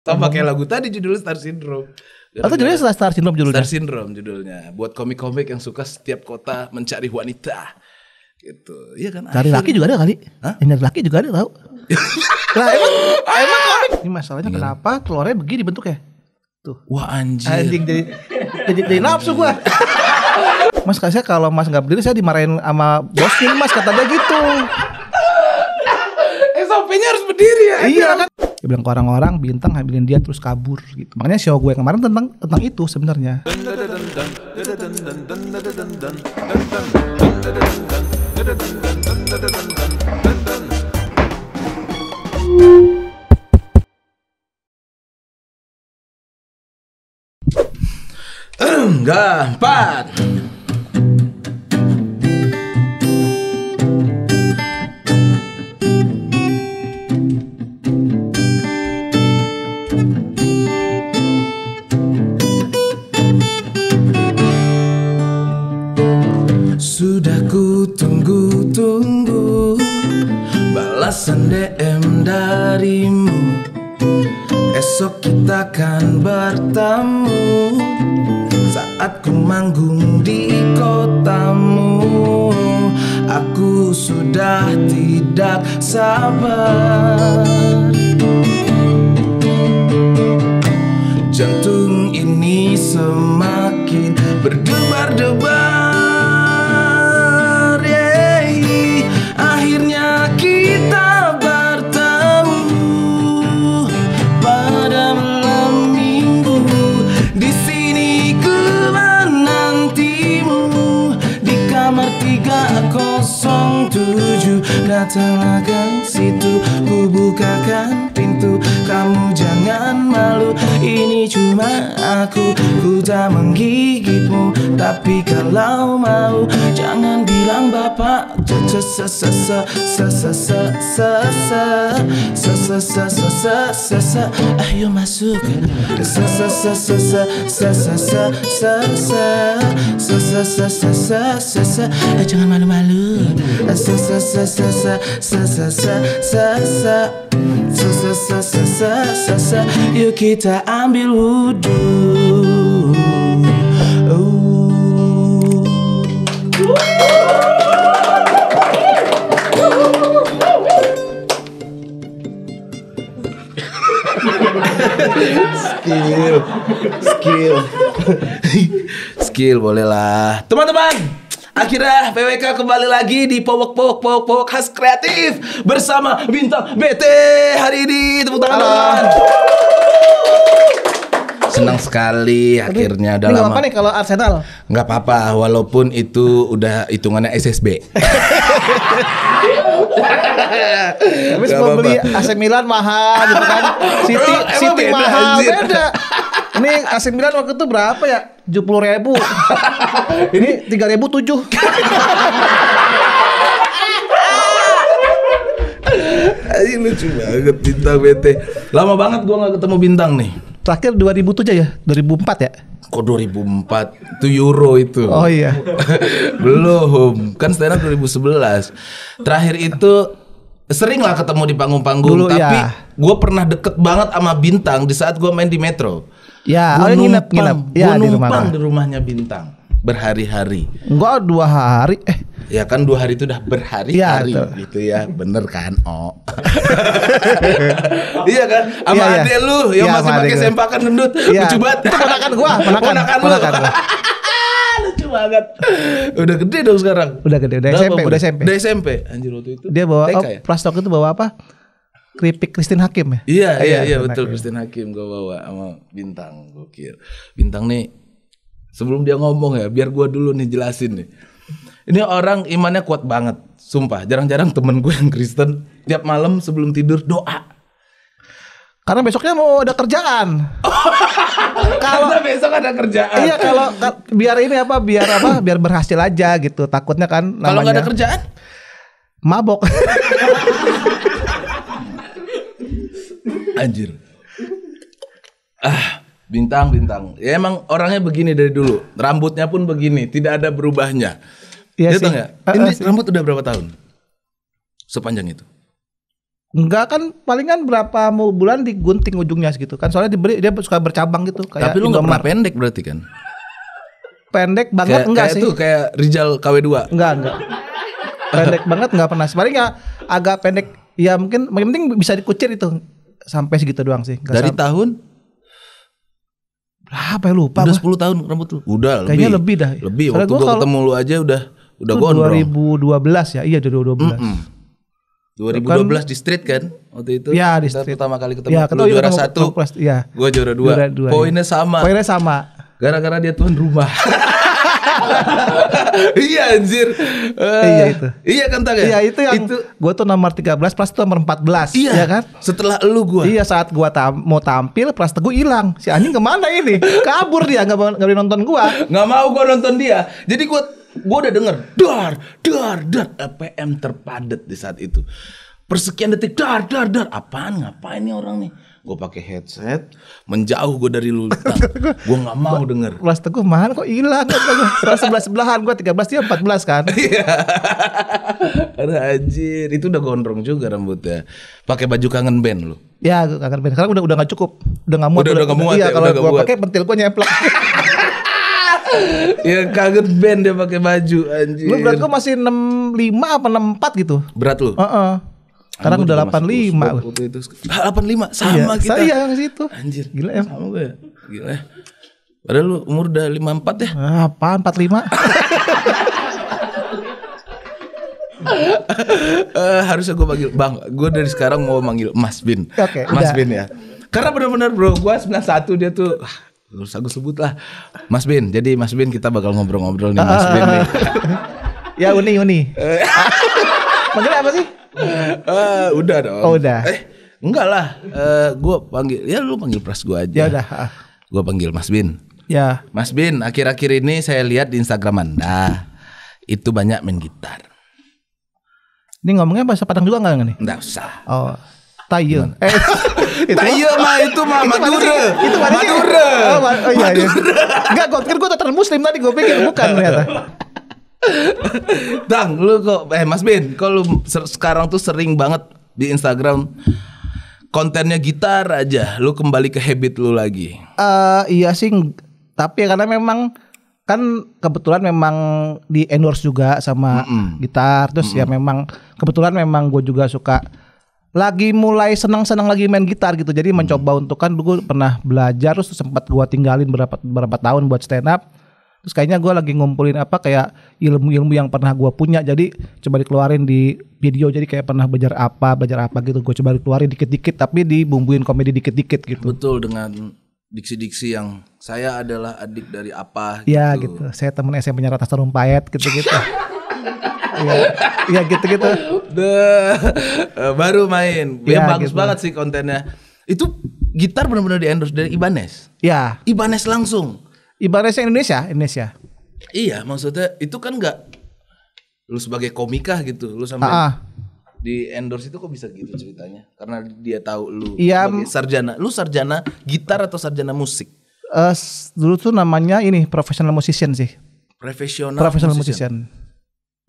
Sama kayak lagu tadi judulnya Star Syndrome. Gara -gara Atau judulnya Star, Star Syndrome judulnya. Star Syndrome judulnya. Buat komik-komik yang suka setiap kota mencari wanita. Gitu. Iya kan? Cari akhir. laki juga ada kali. Hah? Yang cari laki juga ada tahu. nah, emang emang komik. Iya. Ini masalahnya kenapa telurnya begini ya? Tuh. Wah anjir. Anjing jadi jadi, jadi nafsu gua. Mas kasih kalau Mas nggak berdiri saya dimarahin sama bosnya Mas kata dia gitu. SOP-nya harus berdiri ya. Iya kan dia bilang ke orang-orang bintang ambilin dia terus kabur gitu makanya show gue kemarin tentang tentang itu sebenarnya Enggak, empat. balasan DM darimu Esok kita akan bertemu Saat ku manggung di kotamu Aku sudah tidak sabar Jantung ini semakin berdebar-debar nunca consome. tujuh Datanglah ke situ Ku bukakan pintu Kamu jangan malu Ini cuma aku Ku tak menggigitmu Tapi kalau mau Jangan bilang bapak Ayo masuk Jangan malu-malu kita ambil wudhu skill skill skill bolehlah, teman-teman Akhirnya PWK kembali lagi di powok powok powok powok khas kreatif bersama bintang BT hari ini tepuk tangan dong senang sekali akhirnya udah lama. apa nih kalau Arsenal? Nggak apa-apa walaupun itu udah hitungannya SSB. Habis mau beli AC Milan mahal gitu kan. City City mahal beda. Ini AC Milan waktu itu berapa ya? 70 ribu Ini tiga ribu tujuh. Ini lucu banget bintang BT. Lama banget gua nggak ketemu bintang nih. Terakhir 2007 ya? 2004 ya? Kok 2004? Itu Euro itu. Oh iya. Belum. Kan stand up 2011. Terakhir itu sering lah ketemu di panggung-panggung. Tapi ya. gue pernah deket banget sama Bintang di saat gue main di Metro. Ya, gua numpang, nginep, nginep. Ya, gua numpang di, rumah. di rumahnya Bintang berhari-hari. Enggak dua hari eh. Ya kan dua hari itu udah berhari-hari ya, gitu ya, bener kan? Oh, iya kan? Sama iya, iya. ya, adek ya. lu yang ya, masih pakai sempakan gendut, ya. lucu banget. Itu ponakan gua, ponakan, ponakan, ponakan lu. lucu banget. Udah gede dong sekarang. Udah gede, udah, SMP, udah SMP. Udah SMP. Anjir waktu itu. Dia bawa TK, oh, ya? plastok itu bawa apa? Kripik Christine Hakim ya? Iya, iya, iya, iya betul Christine Hakim gua bawa sama bintang gua kira. Bintang nih Sebelum dia ngomong ya, biar gue dulu nih jelasin nih. Ini orang imannya kuat banget, sumpah. Jarang-jarang temen gue yang Kristen tiap malam sebelum tidur doa. Karena besoknya mau ada kerjaan. kalau besok ada kerjaan. Iya kalau biar ini apa biar apa biar berhasil aja gitu. Takutnya kan Kalau nggak ada kerjaan? Mabok. Anjir. Ah, bintang bintang ya emang orangnya begini dari dulu rambutnya pun begini tidak ada berubahnya Iya sih. Gak? Ah, Ini uh, rambut udah berapa tahun? Sepanjang itu. Enggak kan palingan berapa mau bulan digunting ujungnya segitu kan soalnya diberi dia suka bercabang gitu kayak Tapi lu enggak pernah pendek berarti kan? Pendek banget kayak, enggak kayak sih? Itu kayak Rizal KW2. Enggak, enggak. pendek banget enggak pernah. Paling ya agak pendek ya mungkin yang penting bisa dikucir itu sampai segitu doang sih. Gak Dari sampai. tahun apa ya lupa Udah gua. 10 tahun rambut lu. Udah lebih. Kayaknya lebih dah. Lebih. Soalnya Waktu gua, kalo... ketemu lu aja udah udah gondrong. 2012 ya? Iya, 2012. Mm -mm. 2012 kan, di street kan waktu itu. Ya di street. pertama kali ketemu. Ya, ketemu juara satu. ya Gue juara dua. dua iya. Poinnya sama. Poinnya sama. Gara-gara dia tuan rumah. iya anjir. Uh, iya itu. Iya kan tak ya? Iya itu yang itu. gue tuh nomor 13 plus tuh nomor 14. Iya ya kan? Setelah lu gue. Iya saat gue tam mau tampil plus gue hilang. Si anjing kemana ini? Kabur dia gak, mau nonton gue. gak mau gue nonton dia. Jadi gue gue udah denger dar dar dar eh, PM terpadat di saat itu. Persekian detik dar dar dar apaan ngapain nih orang nih? gue pakai headset menjauh gue dari lu nah, gue nggak mau denger Mas Teguh mahal kok hilang kan sebelah sebelahan gue tiga belas dia empat belas kan iya. ada anjir itu udah gondrong juga rambutnya pakai baju kangen band lu ya kangen band sekarang udah udah nggak cukup udah nggak muat udah udah nggak muat iya ya, kalau gue pakai pentil gue nyemplak. ya kaget band dia pakai baju anjir. Lu berat gua masih 65 apa 64 gitu. Berat lu? Heeh. Uh -uh. Sekarang udah 85 lima, Itu, ah, itu. 85 sama iya, kita. Saya yang situ. Anjir. Gila ya. Sama gue. Ya? Gila ya. Padahal lu umur udah lima empat ya. Ah, apaan 45? uh, harusnya gue panggil Bang, gue dari sekarang mau manggil Mas Bin. Okay, Mas udah. Bin ya. Karena benar-benar bro, gue satu dia tuh Gak usah gue sebut lah Mas Bin Jadi Mas Bin kita bakal ngobrol-ngobrol nih Mas Bin nih. Ya Uni Uni Panggil eh. apa sih? uh, udah dong. Oh, udah. Eh, enggak lah. Uh, eh, gue panggil, ya lu panggil pras gue aja. Ya udah. Ah. Gue panggil Mas Bin. Ya. Mas Bin, akhir-akhir ini saya lihat di Instagram Anda itu banyak main gitar. Ini ngomongnya bahasa Padang juga nggak nih? Nggak usah. Oh. Tayo. Eh, itu Tayo mah itu mah Madura. Itu Madura, Madura. Oh, ma oh iya, iya. Enggak, gue pikir kan gue Tatar Muslim tadi gue pikir bukan ternyata. Dang, lu kok eh Mas Bin, kok lu sekarang tuh sering banget di Instagram kontennya gitar aja. Lu kembali ke habit lu lagi. Eh uh, iya sih, tapi ya karena memang kan kebetulan memang di endorse juga sama mm -mm. gitar. Terus mm -mm. ya memang kebetulan memang gue juga suka lagi mulai senang-senang lagi main gitar gitu. Jadi mencoba untuk kan gue pernah belajar terus sempat gue tinggalin berapa berapa tahun buat stand up terus kayaknya gue lagi ngumpulin apa kayak ilmu-ilmu yang pernah gue punya jadi coba dikeluarin di video jadi kayak pernah belajar apa belajar apa gitu gue coba dikeluarin dikit-dikit tapi dibumbuin komedi dikit-dikit gitu betul dengan diksi-diksi yang saya adalah adik dari apa iya, gitu. ya gitu saya temen SMP-nya Rata Sarumpayat gitu-gitu Iya, ya gitu-gitu. Eh, baru main. Ya, ya bagus gitu. banget sih kontennya. Itu gitar benar-benar di endorse dari Ibanez. Ya. Ibanez langsung ibaratnya Indonesia Indonesia iya maksudnya itu kan nggak lu sebagai komika gitu lu sampai ah. ah. di endorse itu kok bisa gitu ceritanya karena dia tahu lu iya, sebagai sarjana lu sarjana gitar atau sarjana musik uh, dulu tuh namanya ini professional musician sih professional professional musician, musician.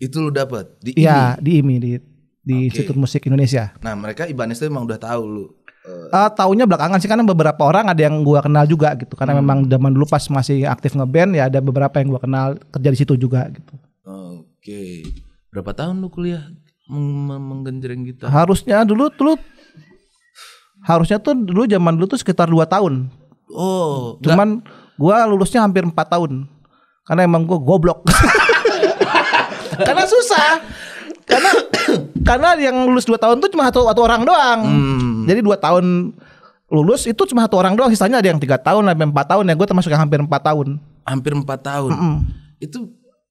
Itu lu dapat di Iya, di IMI di di okay. Institut Musik Indonesia. Nah, mereka Ibanez itu emang udah tahu lu Uh, taunya belakangan sih karena beberapa orang ada yang gua kenal juga gitu karena hmm. memang zaman dulu pas masih aktif ngeband ya ada beberapa yang gua kenal kerja di situ juga gitu. Oke. Okay. Berapa tahun lu kuliah meng menggenjreng gitu? Harusnya dulu dulu harusnya tuh dulu zaman dulu tuh sekitar 2 tahun. Oh, cuman enggak. gua lulusnya hampir 4 tahun. Karena emang gua goblok. karena susah. Karena karena yang lulus 2 tahun tuh cuma satu, satu orang doang. Hmm. Jadi 2 tahun lulus itu cuma satu orang doang, sisanya ada yang tiga tahun, ada yang empat tahun ya. Gue termasuk yang hampir empat tahun. Hampir empat tahun. Mm -mm. Itu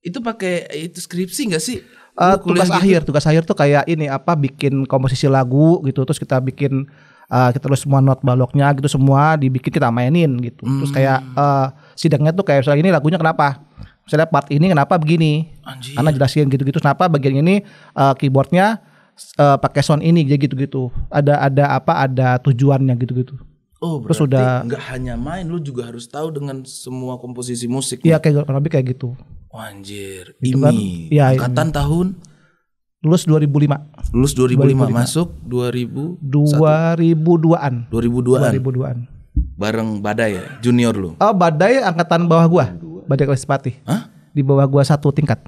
itu pakai itu skripsi gak sih? Uh, tugas gitu? akhir, tugas akhir tuh kayak ini apa bikin komposisi lagu gitu, terus kita bikin uh, kita terus semua not baloknya gitu semua dibikin kita mainin gitu. Hmm. Terus kayak uh, sidangnya tuh kayak misalnya ini lagunya kenapa? misalnya part ini kenapa begini Anjir. karena jelasin gitu-gitu kenapa bagian ini uh, keyboardnya uh, pakai sound ini jadi gitu-gitu ada ada apa ada tujuannya gitu-gitu Oh, berarti Terus udah nggak hanya main, lu juga harus tahu dengan semua komposisi musik. Iya, kayak lebih kayak gitu. anjir, gitu ini kan? ya, angkatan ini. tahun lulus 2005. Lulus 2005, 2005. masuk 2000 2002-an. 2002-an. 2002-an. Bareng Badai ya, junior lu. Oh, Badai angkatan bawah gua. Badak Respati. Hah? Di bawah gua satu tingkat.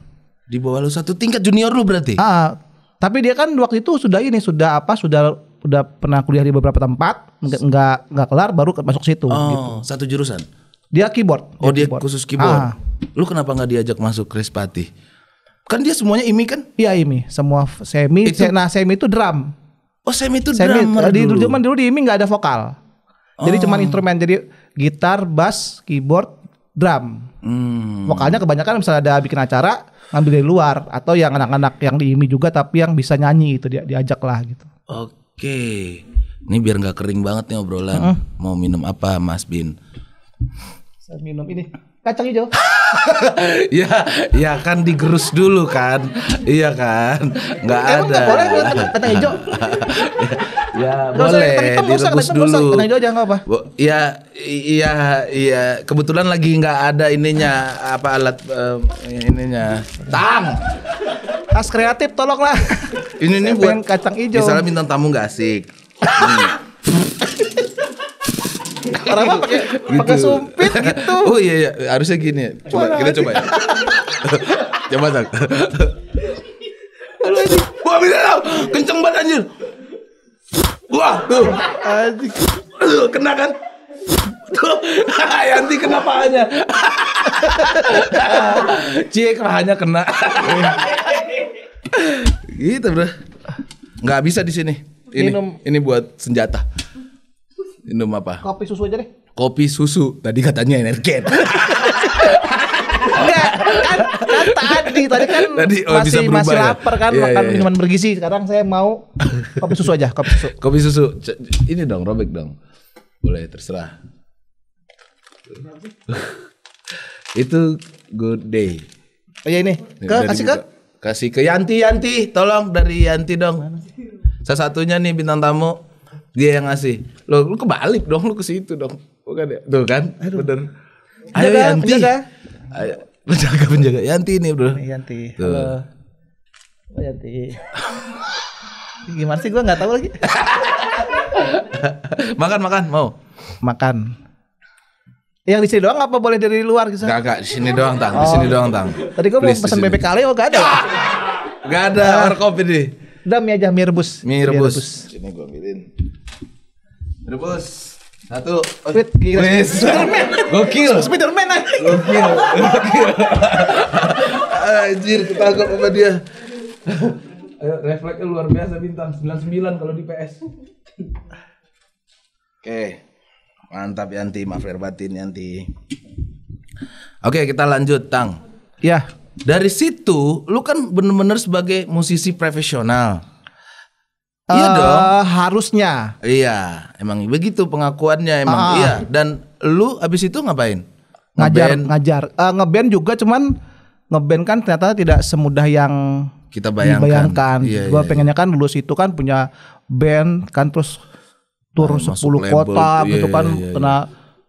Di bawah lu satu tingkat junior lu berarti? Ah, tapi dia kan waktu itu sudah ini sudah apa sudah udah pernah kuliah di beberapa tempat nggak nggak nggak kelar baru masuk situ. Oh, gitu. satu jurusan. Dia keyboard. oh dia, keyboard. khusus keyboard. Ah. Lu kenapa nggak diajak masuk Respati? Kan dia semuanya IMI kan? Iya IMI, semua semi. Itu... Nah semi itu drum. Oh semi itu semi, jadi di, dulu. zaman dulu di IMI nggak ada vokal. Oh. Jadi cuman oh. instrumen. Jadi gitar, bass, keyboard, drum. Hmm. Vokalnya kebanyakan misalnya ada bikin acara ngambil dari luar atau yang anak-anak yang diimi juga tapi yang bisa nyanyi itu dia diajak lah gitu. Oke. Ini biar nggak kering banget nih obrolan. Uh -uh. Mau minum apa Mas Bin? Saya minum ini kacang hijau. ya, ya kan digerus dulu kan. iya kan? Nggak ada. Emang boleh kacang hijau? ya boleh usah, direbus dulu. tenang aja nggak apa? Bo ya iya iya kebetulan lagi nggak ada ininya apa alat um, ininya tang. As kreatif tolonglah. Ini ini buat kacang hijau. Misalnya bintang tamu nggak asik. Orang apa gitu. pakai gitu. pakai sumpit gitu. Oh iya, iya. harusnya gini. Coba Mana kita coba ya. coba tak. Wah, bisa kenceng banget anjir. Wah, tuh. Aduh, kena kan? Tuh, Yanti kena pahanya. Cie, pahanya kena. gitu, Bro. Nggak bisa di sini. Ini Minum. ini buat senjata. Minum apa? Kopi susu aja deh. Kopi susu. Tadi katanya energen. Enggak, kan, kan tadi tadi kan tadi, oh, masih bisa berubah, masih ya? lapar kan yeah, makan yeah, yeah. minuman bergizi. Sekarang saya mau kopi susu aja, kopi susu. Kopi susu. Ini dong robek dong. Boleh terserah. Itu good day. Oh iya ini. Ke, kasih ke kasih ke Yanti Yanti, tolong dari Yanti dong. Salah satunya nih bintang tamu dia yang ngasih. Lo lu kebalik dong, lu ke situ dong. Bukan ya? Tuh kan? Aduh. Bener. Ayo Yanti penjaga penjaga ya, Yanti ini bro Yanti Tuh. halo oh, Yanti gimana sih gue nggak tau lagi makan makan mau makan yang di sini doang apa boleh dari luar gitu? Gak gak di sini doang tang, di sini oh. doang tang. Tadi gue mau pesen bebek kali, oh gak ada. gak ada, nah. kopi deh. Udah ya, mie aja mie rebus. Mie rebus. Mie rebus. Sini gue ambilin. Rebus. Satu. Wait, gila. Spiderman. Gokil. Spiderman aja. Eh. Gokil. Gokil. Anjir, ketangkap sama dia. Ayo, refleksnya luar biasa bintang 99 kalau di PS. Oke. Mantap Yanti, maaf lahir batin Yanti. Oke, kita lanjut, Tang. Ya. Dari situ, lu kan bener-bener sebagai musisi profesional Iya uh, dong. Harusnya. Iya, emang begitu pengakuannya emang. Uh, iya. Dan lu abis itu ngapain? Ngajar, nge ngajar. Uh, ngeband juga cuman ngeband kan ternyata tidak semudah yang kita bayangkan. Dibayangkan. Iya, Gua iya, pengennya iya. kan lulus itu kan punya band kan terus tur nah, 10 kota gitu iya, kan iya, iya, kena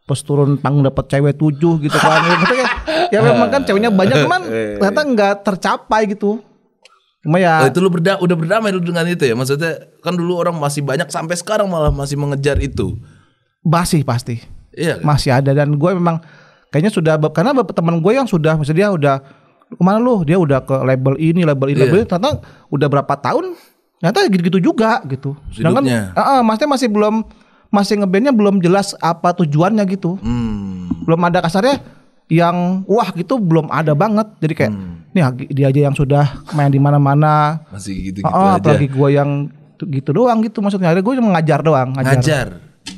pas turun panggung dapat cewek tujuh gitu kan. ya memang kan ceweknya banyak cuman eh, ternyata iya. nggak tercapai gitu. Cuma ya oh, itu lu berda udah berdamai lu dengan itu ya. Maksudnya kan dulu orang masih banyak sampai sekarang malah masih mengejar itu. Masih pasti. Iya. Kan? Masih ada dan gue memang kayaknya sudah karena teman gue yang sudah maksudnya dia udah kemana lu dia udah ke label ini label ini label iya. ini ternyata udah berapa tahun ternyata gitu-gitu juga gitu. Sedangkan uh, uh, maksudnya masih belum masih ngebandnya belum jelas apa tujuannya gitu. Hmm. Belum ada kasarnya yang wah gitu belum ada banget. Jadi kayak hmm nih dia aja yang sudah main di mana-mana masih gitu gitu oh, aja apalagi gue yang gitu doang gitu maksudnya akhirnya gue cuma ngajar doang ngajar, ngajar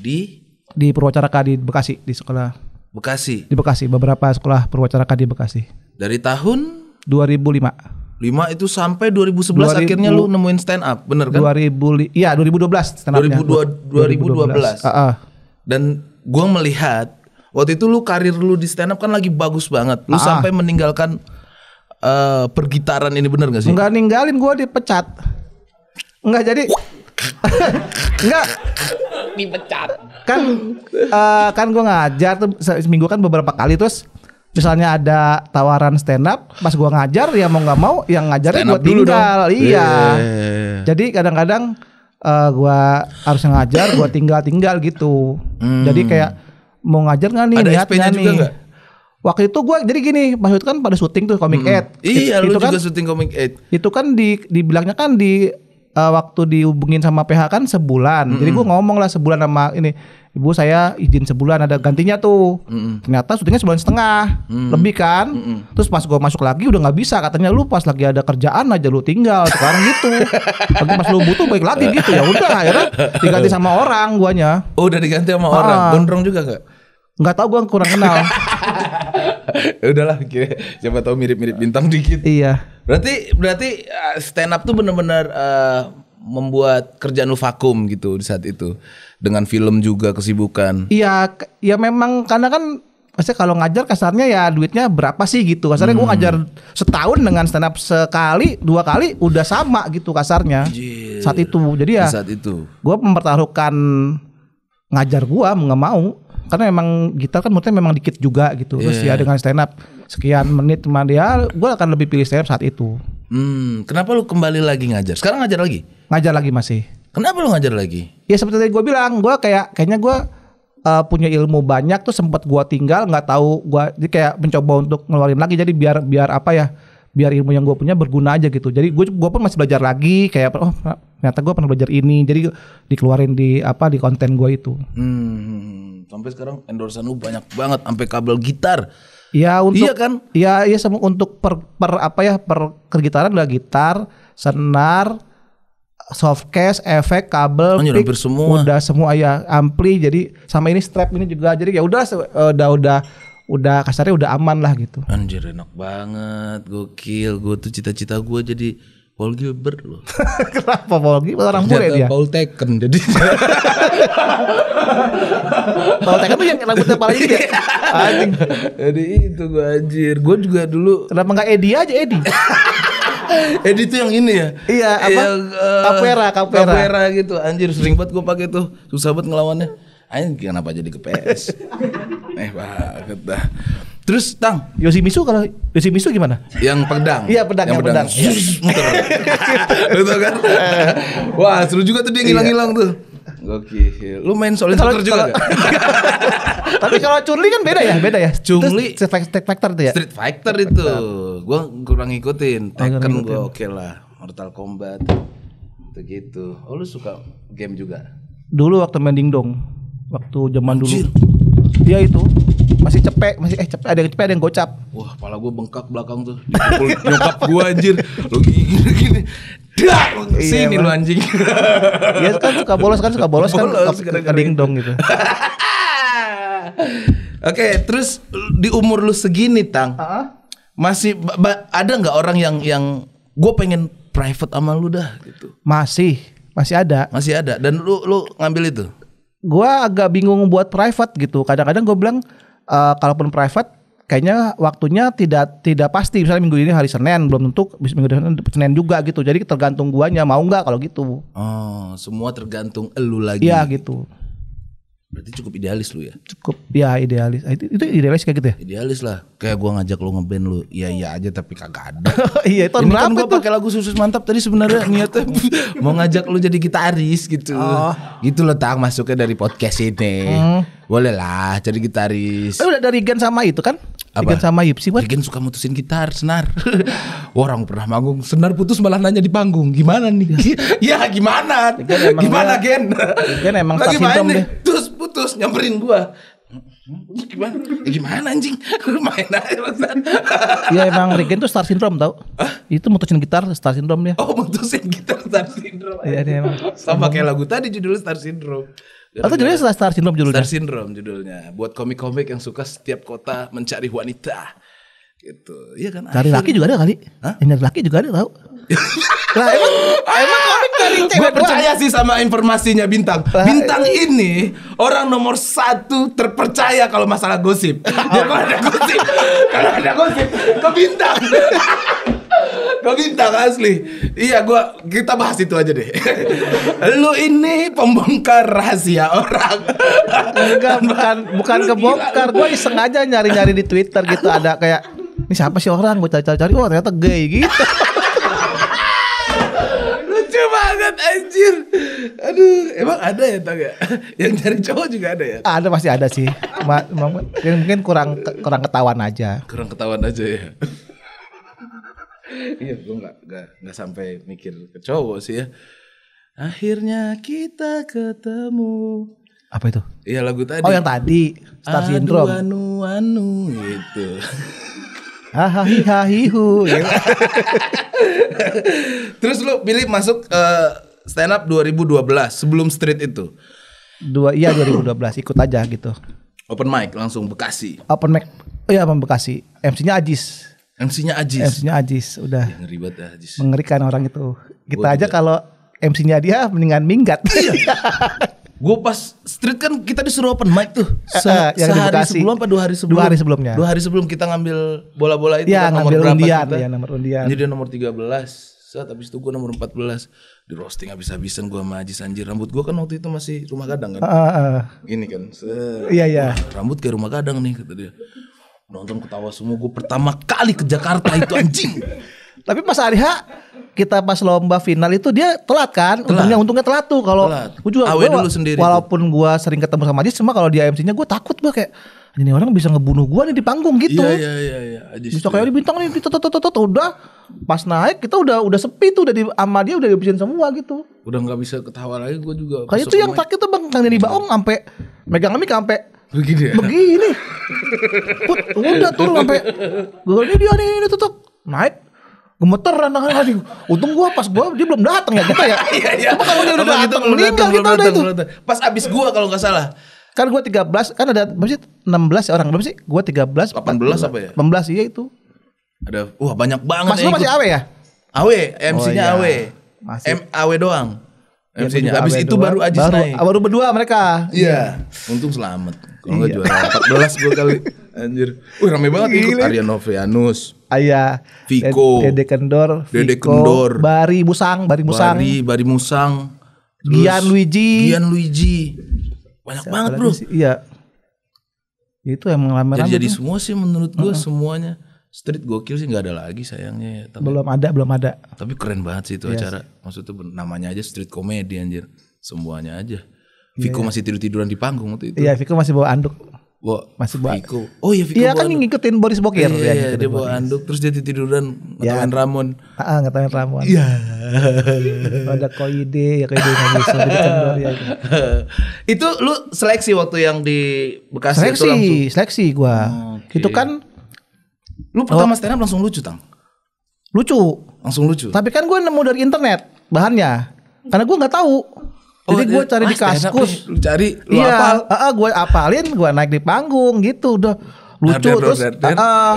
di di perwacaraka di Bekasi di sekolah Bekasi di Bekasi beberapa sekolah perwacaraka di Bekasi dari tahun 2005 5 itu sampai 2011 2000, akhirnya lu nemuin stand up, bener kan? 2000 iya 2012 stand up 2012. 2012. Uh -uh. Dan gue melihat waktu itu lu karir lu di stand up kan lagi bagus banget. Lu uh -uh. sampai meninggalkan uh, pergitaran ini bener gak sih? Enggak ninggalin gue dipecat. Enggak jadi. Enggak dipecat. Kan uh, kan gue ngajar tuh seminggu kan beberapa kali terus misalnya ada tawaran stand up pas gue ngajar ya mau nggak mau yang ngajarin gue tinggal dong. iya yeah. jadi kadang-kadang uh, gua harus ngajar gue tinggal tinggal gitu hmm. jadi kayak mau ngajar nggak nih ada SP-nya juga nih. Gak? Waktu itu gue jadi gini, maksud kan pada syuting tuh Comic Eight. Mm -hmm. iya, itu lu kan, juga syuting Comic Eight. Itu kan di dibilangnya kan di uh, waktu dihubungin sama PH kan sebulan. Mm -hmm. Jadi gue ngomong lah sebulan sama ini ibu saya izin sebulan ada gantinya tuh mm-hmm. ternyata syutingnya sebulan setengah mm-hmm. lebih kan mm-hmm. terus pas gue masuk lagi udah nggak bisa katanya lu pas lagi ada kerjaan aja lu tinggal sekarang gitu tapi pas lu butuh baik lagi gitu ya udah akhirnya kan? diganti sama orang guanya oh udah diganti sama ah. orang gondrong juga gak? nggak tahu gue kurang kenal udahlah kira siapa tahu mirip-mirip bintang dikit iya berarti berarti eh, stand up tuh benar-benar uh, eh, membuat kerjaan lu vakum gitu di saat itu dengan film juga kesibukan iya ya memang karena kan pasti kalau ngajar kasarnya ya duitnya berapa sih gitu kasarnya hmm. gue ngajar setahun dengan stand up sekali dua kali udah sama gitu kasarnya Jir. saat itu jadi ya saat itu gue mempertaruhkan ngajar gue nggak mau karena emang gitar kan menurutnya memang dikit juga gitu iya, terus yeah. ya iya. dengan stand up sekian menit teman dia gue akan lebih pilih stand up saat itu hmm kenapa lu kembali lagi ngajar sekarang ngajar lagi ngajar lagi masih kenapa lu ngajar lagi ya seperti tadi gue bilang gue kayak kayaknya gue uh, punya ilmu banyak tuh sempat gue tinggal nggak tahu gue jadi kayak mencoba untuk ngeluarin lagi jadi biar biar apa ya biar ilmu yang gue punya berguna aja gitu. Jadi gue gue pun masih belajar lagi kayak oh ternyata gue pernah belajar ini. Jadi dikeluarin di apa di konten gue itu. Hmm. hmm, hmm. Sampai sekarang endorsean lu banyak banget sampai kabel gitar. Ya untuk Iya kan? ya iya sama untuk per, per apa ya per kegitaran udah gitar, senar, softcase, efek, kabel, oh, pick, semua. udah semua ya ampli jadi sama ini strap ini juga jadi ya udah eh, udah udah udah kasarnya udah aman lah gitu. Anjir enak banget, gokil. Gue tuh cita-cita gue jadi Paul Gilbert loh. Kenapa Paul Gilbert orang bule dia? Ya? Paul Tekken jadi. Paul Tekken tuh yang rambutnya paling gede. Anjing. Jadi itu gue anjir. Gue juga dulu. Kenapa nggak Edi aja Edi? Edi tuh yang ini ya? Iya apa? Yang, uh, eh, kapera, kapera. Kapera gitu. Anjir sering banget gue pakai tuh. Susah banget ngelawannya. Anjir kenapa jadi ke PS? eh banget dah. Terus Tang, Yoshimitsu kalau Yoshimitsu gimana? Yang pedang. Iya, pedang yang, yang pedang. pedang. kan? Eh. Wah, seru juga tuh dia ngilang-ngilang iya. tuh. Oke, Lu main solid soccer juga Tapi kalau Chunli kan beda ya, beda ya. Chunli Street Fighter tuh ya. Street Fighter itu. Gua kurang ngikutin. Oh, Tekken gua oke lah. Mortal Kombat. itu gitu Oh, lu suka game juga? Dulu waktu main dong. Waktu zaman dulu. Dia itu masih cepek, masih eh cepek ada yang cepek ada yang gocap. Wah, pala gue bengkak belakang tuh. Dipukul nyokap gue anjir. Lu gini gini. Dah, sini iya, lu anjing. Dia kan suka bolos kan suka bolos, kan ke dong gitu. Oke, okay, terus di umur lu segini, Tang. Uh -huh. Masih ada nggak orang yang yang gue pengen private sama lu dah gitu. Masih, masih ada. Masih ada. Dan lu lu ngambil itu gue agak bingung buat private gitu. Kadang-kadang gue bilang uh, kalaupun private kayaknya waktunya tidak tidak pasti misalnya minggu ini hari Senin belum tentu minggu depan Senin juga gitu jadi tergantung guanya mau nggak kalau gitu oh semua tergantung elu lagi iya gitu Berarti cukup idealis lu ya? Cukup ya idealis. Ah, itu, itu idealis kayak gitu ya? Idealis lah. Kayak gua ngajak lu ngeband lu. Iya iya aja tapi kagak ada. iya itu Ini kan gua pakai lagu susus mantap tadi sebenarnya niatnya mau ngajak lu jadi gitaris gitu. Oh. Gitu loh tak masuknya dari podcast ini. Hmm. Boleh lah jadi gitaris. Eh, udah dari Gen sama itu kan? apa? sama Yupsi buat Diken suka mutusin gitar senar orang pernah manggung senar putus malah nanya di panggung gimana nih ya gimana gimana dia, Gen emang lagi main nih terus putus nyamperin gua gimana ya, gimana anjing main aja Iya emang Regen tuh star syndrome tau Hah? itu mutusin gitar star syndrome dia oh mutusin gitar star syndrome Iya, dia emang. sama kayak lagu tadi judulnya star syndrome atau judulnya Star, Star Syndrome judulnya. Star Syndrome judulnya. Buat komik-komik yang suka setiap kota mencari wanita. Gitu. Iya kan? Cari laki juga ada kali. Hah? Ini laki juga ada tau nah, emang emang komik dari cewek Gue percaya sih sama informasinya Bintang. Bintang iya. ini orang nomor satu terpercaya kalau masalah gosip. Dia kalau ada gosip, kalau ada gosip ke Bintang. gue bintang asli. Iya, gue kita bahas itu aja deh. lu ini pembongkar rahasia orang. Enggak, bukan bukan kebongkar. Gue iseng aja nyari-nyari di Twitter gitu ada kayak ini siapa sih orang gue cari-cari oh ternyata gay gitu. Lucu banget anjir. Aduh, emang ada ya tau ya? gak? Yang cari cowok juga ada ya? Ada pasti ada sih. mungkin kurang kurang ketahuan aja. Kurang ketahuan aja ya iya gue gak, nggak sampai mikir ke cowok sih ya akhirnya kita ketemu apa itu iya lagu tadi oh yang tadi star Aduh, syndrome anu anu gitu hahahi hahihu ya kan? terus lu pilih masuk uh, stand up 2012 sebelum street itu dua iya 2012 ikut aja gitu open mic langsung bekasi open mic oh iya open bekasi MC-nya Ajis MC-nya Ajis. MC-nya Ajis, udah. Ya, ngeri banget ya, Ajis. Mengerikan orang itu. Kita aja kalau MC-nya dia mendingan minggat. Iya. gue pas street kan kita disuruh open mic tuh se uh, yang sehari sebelum apa dua hari sebelum dua hari sebelumnya dua hari sebelum kita ngambil bola-bola itu ya, kan, nomor berapa undian, kita ya, nomor undian jadi nomor 13 saat habis itu gue nomor empat belas di roasting habis-habisan gue sama Ajis anjir rambut gue kan waktu itu masih rumah gadang kan uh, uh. ini kan iya iya rambut kayak rumah gadang nih kata dia nonton ketawa semua gue pertama kali ke Jakarta itu anjing tapi pas hari kita pas lomba final itu dia telat kan telat. untungnya untungnya telat tuh kalau gue juga gua, dulu sendiri walaupun gue sering ketemu sama dia cuma kalau dia MC-nya gue takut gue kayak ini orang bisa ngebunuh gua nih di panggung gitu iya iya iya iya. bisa kayak di bintang nih tot udah pas naik kita udah udah sepi tuh udah di sama dia udah dihabisin semua gitu udah nggak bisa ketawa lagi gua juga kayak itu yang sakit tuh bang kang Deni iya. Baong sampai megang mic sampai Begini. Ya? Begini. Put, udah turun sampai ini dia nih ini tutup. Naik gemeteran tangan tadi. untung gua pas gua dia belum datang ya kita ya iya. iya. kalau dia udah datang meninggal kita udah itu pas abis gua kalau nggak salah kan gua 13 kan ada berapa sih 16 ya orang berapa sih gua 13 18 apa ya 18 iya itu ada wah banyak banget mas lu masih awe ya awe MC-nya awe oh, M AW iya. doang MC-nya. Ya, Abis itu dua, baru Ajis baru, naik. Baru berdua mereka. Iya. Yeah. Untung selamat. Kalau enggak iya. juara 14 gue kali. Anjir. Wih rame banget Gila. ikut Arya Novianus. Aya. Viko. Dede Kendor. Viko, Dede Kendor. Bari Musang. Bari Musang. Bari, Bari Musang. Terus, Gian Luigi. Gian Luigi. Banyak Siapa banget bro. Sih, iya. Itu emang rame-rame. Jadi, jadi semua sih menurut gue uh -huh. semuanya street gokil sih nggak ada lagi sayangnya ya. Tapi, belum ada, belum ada. Tapi keren banget sih itu yes. Iya acara. Maksudnya namanya aja street comedy anjir. Semuanya aja. Iya, Viko yeah. masih tidur-tiduran di panggung waktu itu. Iya, yeah, Viko masih bawa anduk. Bawa masih bawa. Viko. Oh iya Viko. Iya kan anduk. ngikutin Boris Bokir Iya, ya. Iya, iya dia bawa anduk terus dia tiduran ngetawain yeah. Ramon. Heeh, ah, ngatain Ramon. Iya. Yeah. Oh, ada Koide, ya Koide nangis di kendor ya. itu lu seleksi waktu yang di Bekasi seleksi, itu langsung. Seleksi, seleksi gua. Oh, okay. Itu kan Lu oh. pertama oh. stand up langsung lucu, Tang? Lucu. Langsung lucu. Tapi kan gue nemu dari internet bahannya. Karena gue nggak tahu. Oh, Jadi gue eh, cari di ah, kaskus, lu cari, lu iya, apal. Uh, gue apalin, gue naik di panggung gitu, udah nah, lucu terus dar, dar. Uh,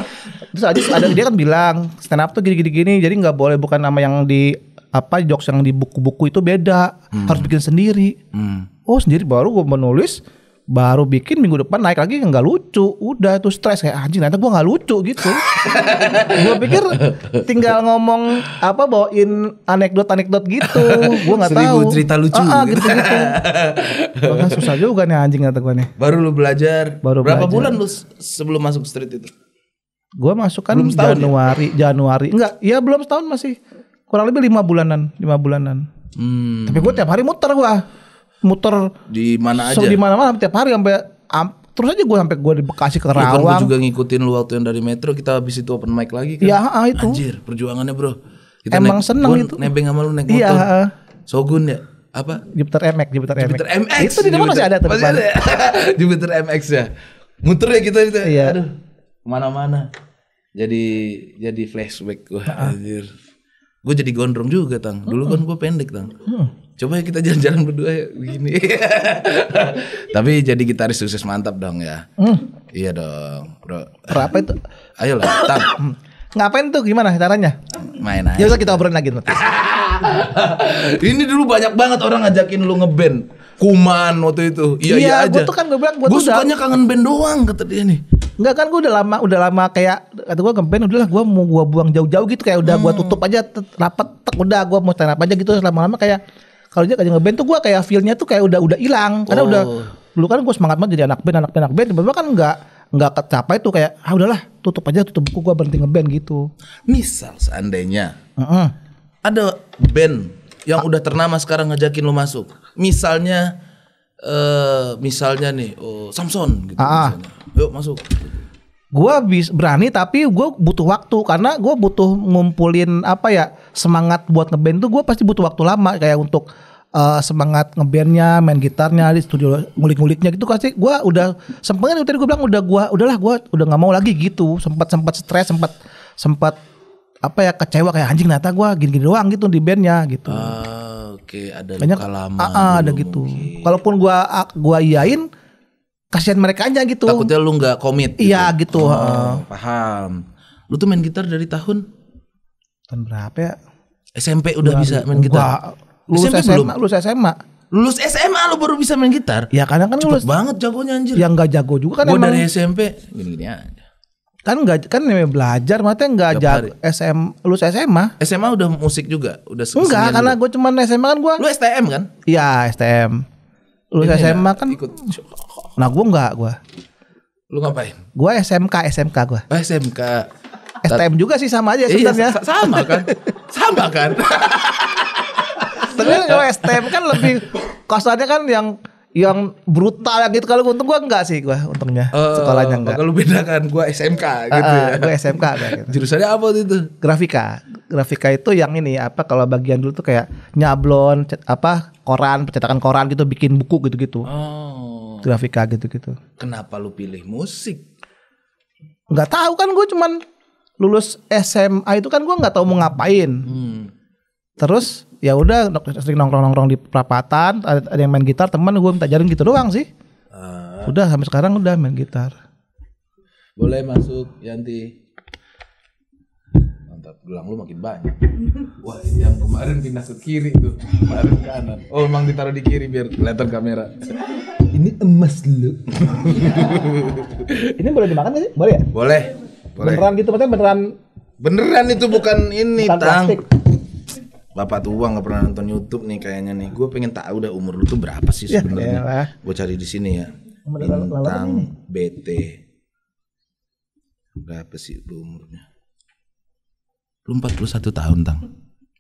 terus ada dia kan bilang stand up tuh gini gini gini jadi nggak boleh bukan nama yang di apa jokes yang di buku-buku itu beda hmm. harus bikin sendiri hmm. oh sendiri baru gue menulis baru bikin minggu depan naik lagi nggak lucu udah tuh stres kayak anjing nanti gue nggak lucu gitu gue pikir tinggal ngomong apa bawain anekdot anekdot gitu gue nggak tahu cerita lucu ah, ah, gitu gitu Bahkan susah juga nih anjing kata gue nih baru lu belajar baru berapa belajar. bulan lu sebelum masuk street itu gue masuk kan belum Januari ya? Januari enggak ya belum setahun masih kurang lebih lima bulanan lima bulanan hmm. tapi gue tiap hari muter gue muter di mana aja. Di mana-mana tiap hari sampai am, terus aja gue sampai gue di Bekasi ke iya, Rawang. Ya, kan gue juga ngikutin lu waktu yang dari Metro kita habis itu open mic lagi kan. Ya, itu. Anjir, perjuangannya, Bro. Kita Emang naik, seneng itu. Nebeng sama lu naik iya, motor. Iya, Sogun ya apa Jupiter MX Jupiter, Jupiter MX. MX itu di depan masih ada tuh masih ada Jupiter MX ya muter ya kita itu. gitu. Iya. aduh kemana-mana jadi jadi flashback gue anjir gue jadi gondrong juga tang dulu kan gue pendek tang hmm coba ya kita jalan-jalan berdua ya begini tapi jadi gitaris sukses mantap dong ya mm. iya dong bro berapa itu ayolah lah. Hmm. ngapain tuh gimana caranya main aja ya kita obrolin lagi nanti ini dulu banyak banget orang ngajakin lu ngeband kuman waktu itu iya iya, iya aja gue tuh kan gue bilang gue tuh sukanya kangen band doang kata dia nih Enggak kan gue udah lama udah lama kayak kata gue ngeband udahlah gue mau gue buang jauh-jauh gitu kayak udah hmm. gue tutup aja rapat tek udah gue mau stand up aja gitu lama-lama kayak kalau dia kayak ngeband tuh gue kayak feelnya tuh kayak udah udah hilang karena udah oh. dulu kan gue semangat banget jadi anak band anak band anak band tiba-tiba kan nggak nggak kecapai tuh kayak ah udahlah tutup aja tutup buku gue berhenti ngeband gitu misal seandainya uh -uh. ada band yang A udah ternama sekarang ngajakin lo masuk misalnya eh uh, misalnya nih oh, Samson gitu uh -uh. misalnya yuk masuk gue bisa berani tapi gue butuh waktu karena gue butuh ngumpulin apa ya semangat buat ngeband tuh gue pasti butuh waktu lama kayak untuk uh, semangat ngebandnya main gitarnya di studio ngulik-nguliknya gitu pasti kan gue udah sempet tadi gue bilang udah gue udahlah gue udah nggak mau lagi gitu sempat sempat stres sempat sempat apa ya kecewa kayak anjing nata gue gini-gini doang gitu di bandnya gitu uh, oke okay. ada Banyak, luka lama uh, uh, ada gitu kalaupun gue gua iain kasihan mereka aja gitu. Takutnya lu nggak komit. Iya gitu. Oh, Paham. Lu tuh main gitar dari tahun tahun berapa ya? SMP udah Lalu, bisa main gitar. Gua, lulus SMP SMA, belum? lulus SMA. Lulus SMA lu baru bisa main gitar. Ya kadang kan Cepet lulus. banget jagonya anjir. Yang nggak jago juga kan Gua emang. dari SMP gini-gini aja. Kan nggak kan memang belajar mateng nggak jago SM lulus SMA. SMA udah musik juga, udah Enggak, karena gue cuman SMA kan gua. Lu STM kan? Iya, STM. Lulus Ini SMA kan ikut Nah gue nggak gue. Lu ngapain? Gue SMK SMK gue. Oh, SMK. STM juga sih sama aja iya, sebenarnya. Iya, sama kan? sama kan? Tapi kalau STM kan lebih kosannya kan yang yang brutal gitu kalau untung gue enggak sih gue untungnya uh, sekolahnya enggak kalau beda kan gue SMK gitu uh, ya gue SMK kan, gitu. jurusannya apa itu grafika grafika itu yang ini apa kalau bagian dulu tuh kayak nyablon apa koran percetakan koran gitu bikin buku gitu gitu grafika gitu-gitu. Kenapa lu pilih musik? Gak tahu kan gue cuman lulus SMA itu kan gue nggak tahu mau ngapain. Hmm. Terus ya udah sering nongkrong-nongkrong di perapatan, ada, ada yang main gitar, teman gue minta jarin gitu doang sih. Uh. Udah sampai sekarang udah main gitar. Boleh masuk Yanti gelang lu makin banyak wah yang kemarin pindah ke kiri tuh kemarin ke kanan oh emang ditaruh di kiri biar kelihatan kamera ini emas lu ini boleh dimakan gak sih boleh ya boleh boleh. Beneran gitu maksudnya beneran Beneran itu bukan ini bukan tang plastik. Bapak tua nggak pernah nonton YouTube nih kayaknya nih. Gue pengen tahu udah umur lu tuh berapa sih ya, sebenarnya. Ya, Gue cari di sini ya. Bintang BT. Berapa sih umurnya? Lu 41 tahun, Tang.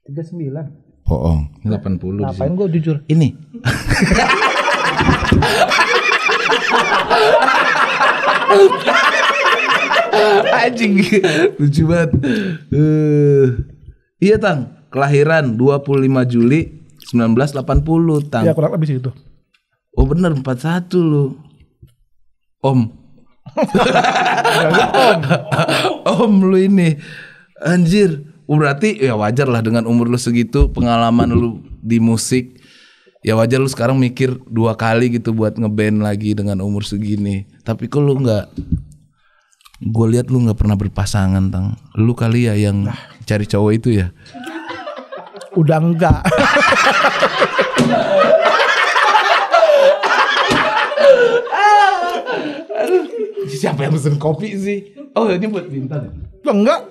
39. Bohong, 80 Ngapain gue jujur? Ini. Anjing lucu banget. Uh, iya Tang, kelahiran 25 Juli 1980 Tang. Ya kurang lebih situ. Oh bener 41 lu. Om. om. Om lu ini anjir oh, berarti ya wajar lah dengan umur lu segitu pengalaman lu di musik ya wajar lu sekarang mikir dua kali gitu buat ngeband lagi dengan umur segini tapi kok lu nggak gue lihat lu nggak pernah berpasangan tang lu kali ya yang cari cowok itu ya udah enggak siapa yang pesen kopi sih oh ini buat bintang ya? enggak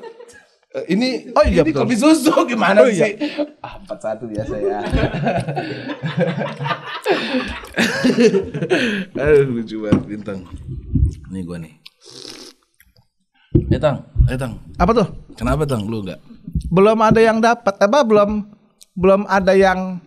Eh, ini oh iya ini betul. kopi susu oh, gimana oh, iya. sih? Ah, 41 biasa ya. Aduh lucu banget bintang. Ini gua nih. Eh Tang, eh Tang. Apa tuh? Kenapa Tang lu enggak? Belum ada yang dapat. Eh, Apa belum belum ada yang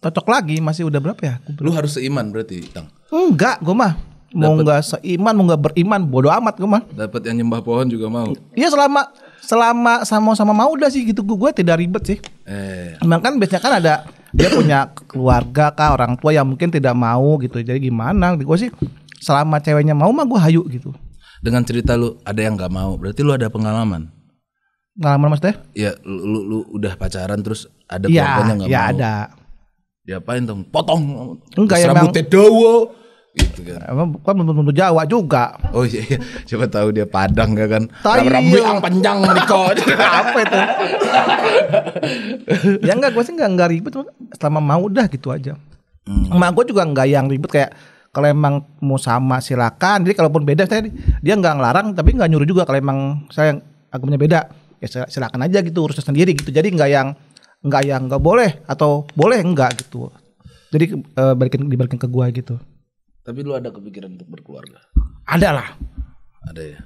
cocok lagi masih udah berapa ya? Lu harus seiman berarti, Tang. Enggak, gua mah mau enggak seiman mau enggak beriman bodoh amat gue mah dapat yang nyembah pohon juga mau iya selama selama sama-sama mau udah sih gitu gue tidak ribet sih. Eh. Emang kan biasanya kan ada dia punya keluarga kah orang tua yang mungkin tidak mau gitu. Jadi gimana? Gue sih selama ceweknya mau mah gue hayu gitu. Dengan cerita lu ada yang nggak mau, berarti lu ada pengalaman. Pengalaman mas teh? Ya lu, lu, lu udah pacaran terus ada ya, keluarganya nggak ya mau. Iya ada. Diapain dong? Potong. Enggak ya rambutnya dowo gitu kan. Emang kan belum tentu Jawa juga. Oh iya, iya. siapa tahu dia Padang gak kan? Tai yang panjang mereka. Apa itu? ya enggak, gue sih enggak, enggak ribet. Selama mau udah gitu aja. Hmm. Emak gue juga enggak yang ribet kayak kalau emang mau sama silakan. Jadi kalaupun beda saya dia enggak ngelarang tapi enggak nyuruh juga kalau emang saya yang agamanya beda. Ya silakan aja gitu urusan sendiri gitu. Jadi enggak yang enggak yang enggak boleh atau boleh enggak gitu. Jadi e, balikin dibalikin ke gua gitu. Tapi lu ada kepikiran untuk berkeluarga? Ada lah. Ada ya.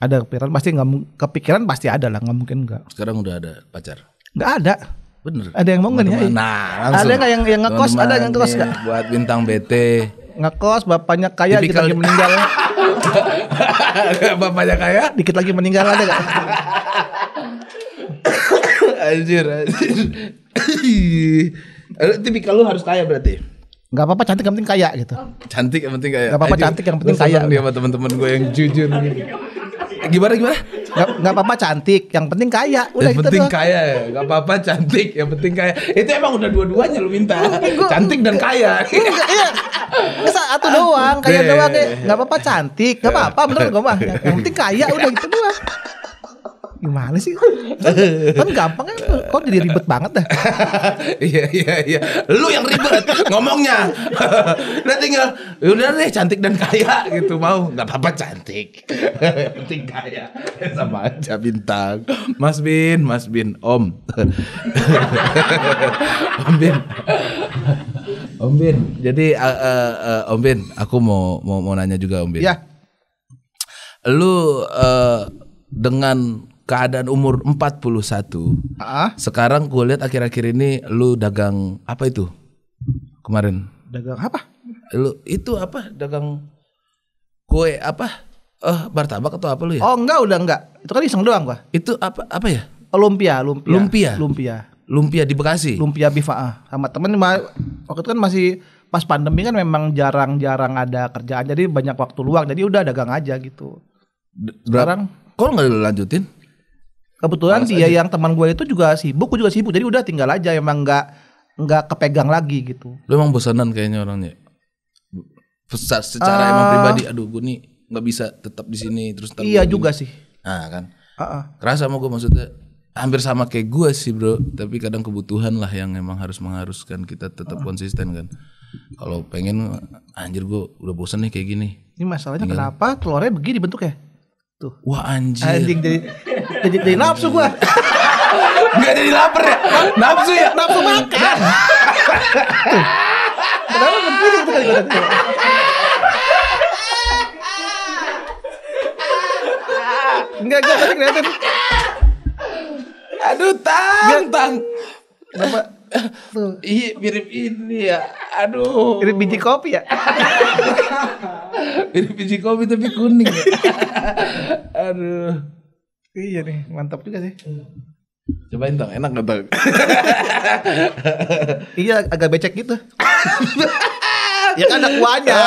Ada kepikiran pasti nggak kepikiran pasti ada lah nggak mungkin nggak. Sekarang udah ada pacar? Nggak ada. Bener. Ada yang mau nggak nih? Nah, langsung. Ada nggak yang yang ngekos? ada yang ngekos nggak? Buat bintang BT. Ngekos, bapaknya kaya, dikit lagi meninggal. bapaknya kaya, dikit lagi meninggal ada nggak? anjir, anjir. Tapi kalau harus kaya berarti. Gak apa-apa cantik yang penting kaya gitu. Cantik yang penting kaya. Gak gitu. eh, apa-apa cantik yang penting kaya. Dia sama temen-temen gue yang jujur. Gimana gimana? Gak, gak apa-apa cantik, yang penting kaya. Udah yang gitu penting doang. kaya nggak Gak apa-apa cantik, yang penting kaya. Itu emang udah dua-duanya lu minta. cantik dan kaya. Iya. satu doang, kaya iya, doang. Iya, ya. iya. Gak apa-apa cantik, gak apa-apa bener gue mah. Yang penting kaya udah gitu doang gimana sih kan, gampang kan kok jadi ribet banget dah iya iya iya lu yang ribet ngomongnya udah tinggal udah deh cantik dan kaya gitu mau nggak apa-apa cantik penting kaya sama aja bintang Mas Bin Mas Bin Om Om Bin Om Bin jadi uh, uh, uh, Om Bin aku mau mau mau nanya juga Om Bin ya lu uh, dengan keadaan umur 41 puluh ah? sekarang gue lihat akhir-akhir ini lu dagang apa itu kemarin dagang apa lu itu apa dagang kue apa eh uh, martabak atau apa lu ya oh enggak udah enggak itu kan iseng doang gua itu apa apa ya oh, lumpia lumpia lumpia lumpia lumpia di Bekasi lumpia bifa sama temen waktu itu kan masih pas pandemi kan memang jarang-jarang ada kerjaan jadi banyak waktu luang jadi udah dagang aja gitu sekarang Kok nggak lanjutin? Kebetulan Males dia yang teman gue itu juga sibuk, gue juga sibuk. Jadi udah tinggal aja emang nggak nggak kepegang lagi gitu. Lu emang bosanan kayaknya orangnya. Secara, secara uh, emang eh. pribadi, aduh gue nih nggak bisa tetap di sini terus Iya juga gini. sih. Nah kan. Uh -uh. Kerasa mau gue maksudnya hampir sama kayak gue sih bro. Tapi kadang kebutuhan lah yang emang harus mengharuskan kita tetap uh -uh. konsisten kan. Kalau pengen anjir gue udah bosan nih kayak gini. Ini masalahnya Tinggal. kenapa telurnya begini bentuknya? Tuh. Wah anjir. Anjing jadi jadi jadi nafsu gua nggak jadi lapar ya nafsu ya nafsu makan kenapa begitu tuh kali Enggak, enggak tadi kelihatan. Aduh, tang, enggak. tang. Kenapa? Tuh. Iya, mirip ini ya. Aduh. Mirip biji kopi ya. mirip biji kopi tapi kuning ya. Aduh. Iya nih, mantap juga sih. Cobain dong, enak gak tau? iya, agak becek gitu. ya kan ada kuahnya.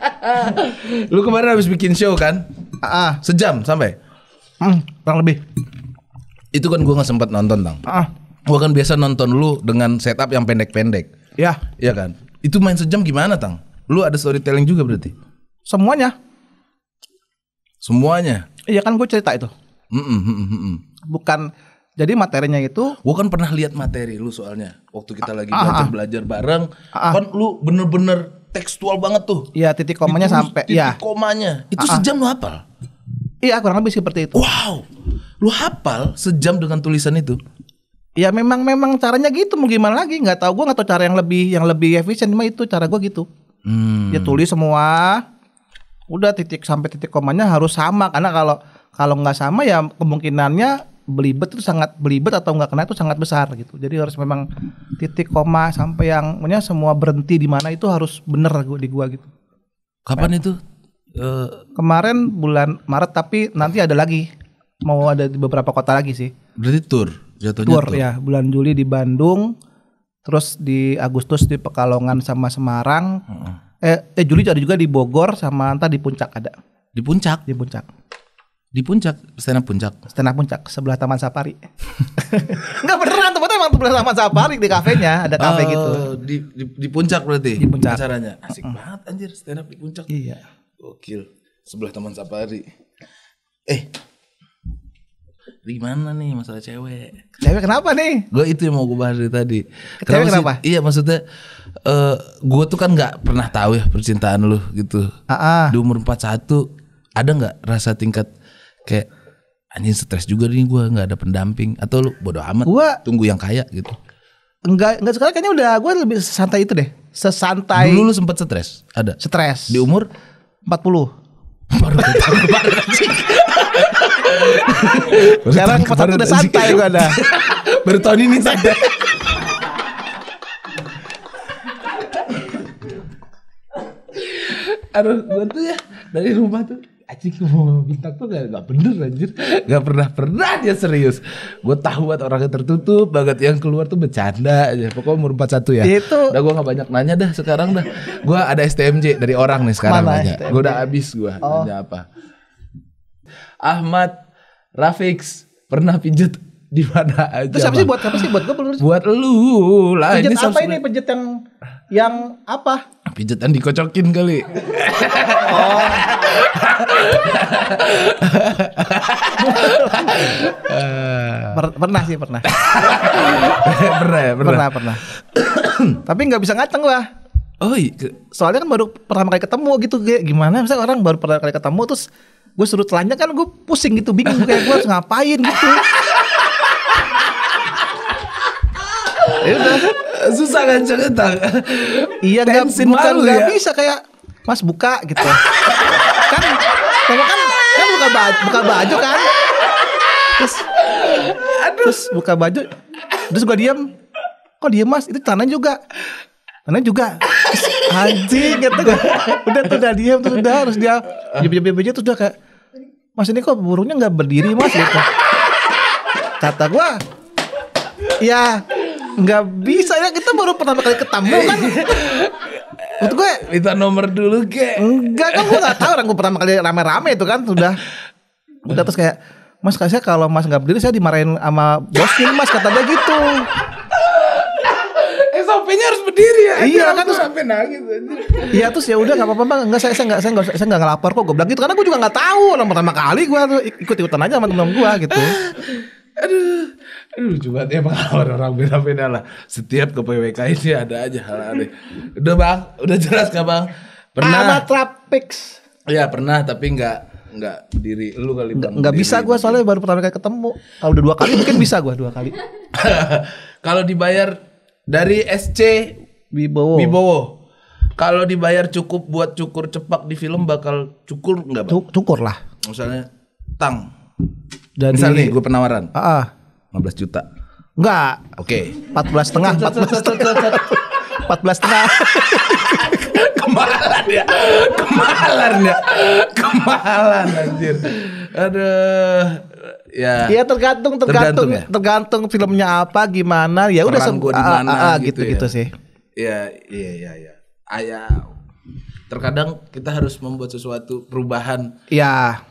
Lu kemarin habis bikin show kan? Ah, ah, sejam sampai. Hmm, kurang lebih. Itu kan gua nggak sempat nonton, Bang. Ah, ah. Gua kan biasa nonton lu dengan setup yang pendek-pendek. Ya, iya kan? Itu main sejam gimana, Tang? Lu ada storytelling juga berarti? Semuanya. Semuanya. Iya kan gue cerita itu. Mm -mm, mm -mm. Bukan jadi materinya itu Gue kan pernah lihat materi lu soalnya Waktu kita ah, lagi belajar-belajar ah, ah. bareng ah, Kan lu bener-bener tekstual banget tuh Iya titik komanya sampai iya. Titik ya. komanya Itu ah, sejam lu hafal? Iya kurang lebih seperti itu Wow Lu hafal sejam dengan tulisan itu? Ya memang memang caranya gitu mau gimana lagi nggak tahu gue nggak tahu cara yang lebih yang lebih efisien cuma itu cara gue gitu hmm. ya tulis semua udah titik sampai titik komanya harus sama karena kalau kalau nggak sama ya kemungkinannya belibet itu sangat belibet atau nggak kena itu sangat besar gitu. Jadi harus memang titik koma sampai yang punya semua berhenti di mana itu harus bener gua di gua gitu. Kapan nah, itu? Eh, kemarin bulan Maret tapi nanti ada lagi mau ada di beberapa kota lagi sih. Berarti tour jatuhnya tour, tour. ya bulan Juli di Bandung, terus di Agustus di Pekalongan sama Semarang. Uh eh, eh Juli ada juga di Bogor sama entah di Puncak ada. Di Puncak. Di Puncak. Di Puncak, stand up Puncak. Stand up Puncak sebelah Taman Safari. Enggak beneran, teman emang sebelah Taman Safari di kafenya, ada kafe uh, gitu. Di, di di Puncak berarti. Di Puncak. Caranya. Asik banget anjir stand up di Puncak. Iya. Gokil. Sebelah Taman Safari. Eh, gimana nih masalah cewek cewek kenapa nih gue itu yang mau gue bahas dari tadi kenapa cewek kenapa sih, iya maksudnya uh, eh, gue tuh kan nggak pernah tahu ya percintaan lu gitu A-a. di umur 41 ada nggak rasa tingkat kayak anjing stres juga nih gue nggak ada pendamping atau lu bodoh amat gua, tunggu yang kaya gitu Enggak, enggak sekarang kayaknya udah gue lebih santai itu deh. Sesantai. Dulu lu sempet stres? Ada. Stres. Di umur 40 baru baru baru anjing. Sekarang empat udah santai gue ada. baru tahun ini santai. Aduh, gue tuh ya dari rumah tuh anjing mau bintang tuh gak, gak bener anjir gak pernah pernah dia serius gue tahu banget orangnya tertutup banget yang keluar tuh bercanda aja pokoknya umur satu ya itu udah gue gak banyak nanya dah sekarang dah gue ada STMJ dari orang nih sekarang Mana nanya gue udah abis gue oh. nanya apa Ahmad Rafix pernah pijat di mana aja. Terus apa sih buat apa sih buat gue belum. Buat lu lah. Pijat apa ini pijat yang yang apa? Pijetan dikocokin kali. Oh. pernah sih pernah. pernah, ya, pernah. Pernah, pernah. Tapi nggak bisa ngateng lah. Oh, iya. soalnya kan baru pertama kali ketemu gitu kayak gimana? Misalnya orang baru pertama kali ketemu terus gue suruh telanjang kan gue pusing gitu bingung kayak gue harus ngapain gitu. Ya udah susah kan cerita iya nggak bukan nggak ya? bisa kayak mas buka gitu kan kamu kan kan buka baju buka baju kan terus Aduh. terus buka baju terus gua diem, kok diem mas itu tanah juga tanah juga haji anjing gitu gua kan. udah tuh udah diem tuh udah harus dia jebak-jebak tuh udah kayak mas ini kok burungnya nggak berdiri mas gitu kata gua ya nggak bisa ya kita baru pertama kali ketemu kan Menurut gue minta nomor dulu ke enggak kan gue nggak tahu orang gue pertama kali rame-rame itu kan sudah udah terus kayak Mas kasih kalau Mas nggak berdiri saya dimarahin sama bosnya Mas kata dia gitu. SOP-nya harus berdiri ya. Iya kan terus sampai nangis. Iya terus ya udah nggak apa-apa bang. Enggak saya saya nggak saya nggak saya nggak ngelapor kok. Gue bilang gitu karena gue juga nggak tahu. Orang pertama kali gue ikut ikutan aja sama temen gue gitu aduh, aduh cuma dia ya pengalaman orang beda-beda lah. Setiap ke PWK ini ada aja hal aneh. Udah bang, udah jelas gak bang? Pernah. Sama Trapix. Iya pernah, tapi nggak nggak berdiri lu kali bang. Nggak bisa gue soalnya baru pertama kali ketemu. Kalau udah dua kali mungkin bisa gue dua kali. Kalau dibayar dari SC Wibowo. Wibowo. Kalau dibayar cukup buat cukur cepak di film bakal cukur nggak bang? Cukur lah. Misalnya tang dari Misal nih gue penawaran. Heeh. Uh -uh. 15 juta. Enggak. Oke. Okay. 14 setengah, 14 setengah. 14 setengah. kemahalan ya. Kemahalan ya. Kemahalan anjir. Aduh. Ya. Ya tergantung tergantung tergantung, ya? tergantung filmnya apa gimana ya udah sem- di ah, ah, mana ah, gitu, gitu, ya. gitu sih. Iya, iya, iya, iya. Ayah ya. terkadang kita harus membuat sesuatu perubahan. Iya.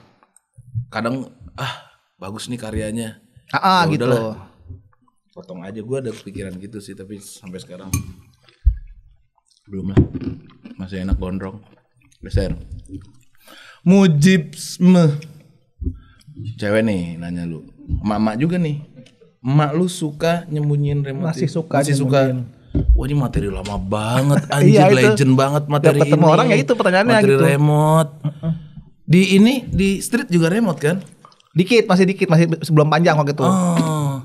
Kadang ah bagus nih karyanya ah, ah ya gitu Lah. potong aja gue ada pikiran gitu sih tapi sampai sekarang belum lah masih enak gondrong besar mujibsme cewek nih nanya lu mama juga nih emak lu suka nyembunyiin remote masih suka masih suka Wah ini materi lama banget anjir iya, legend itu. banget materi Dapet ini. orang ya itu pertanyaannya materi gitu. remote. Di ini di street juga remote kan? Dikit, masih dikit, masih sebelum panjang waktu itu. Oh.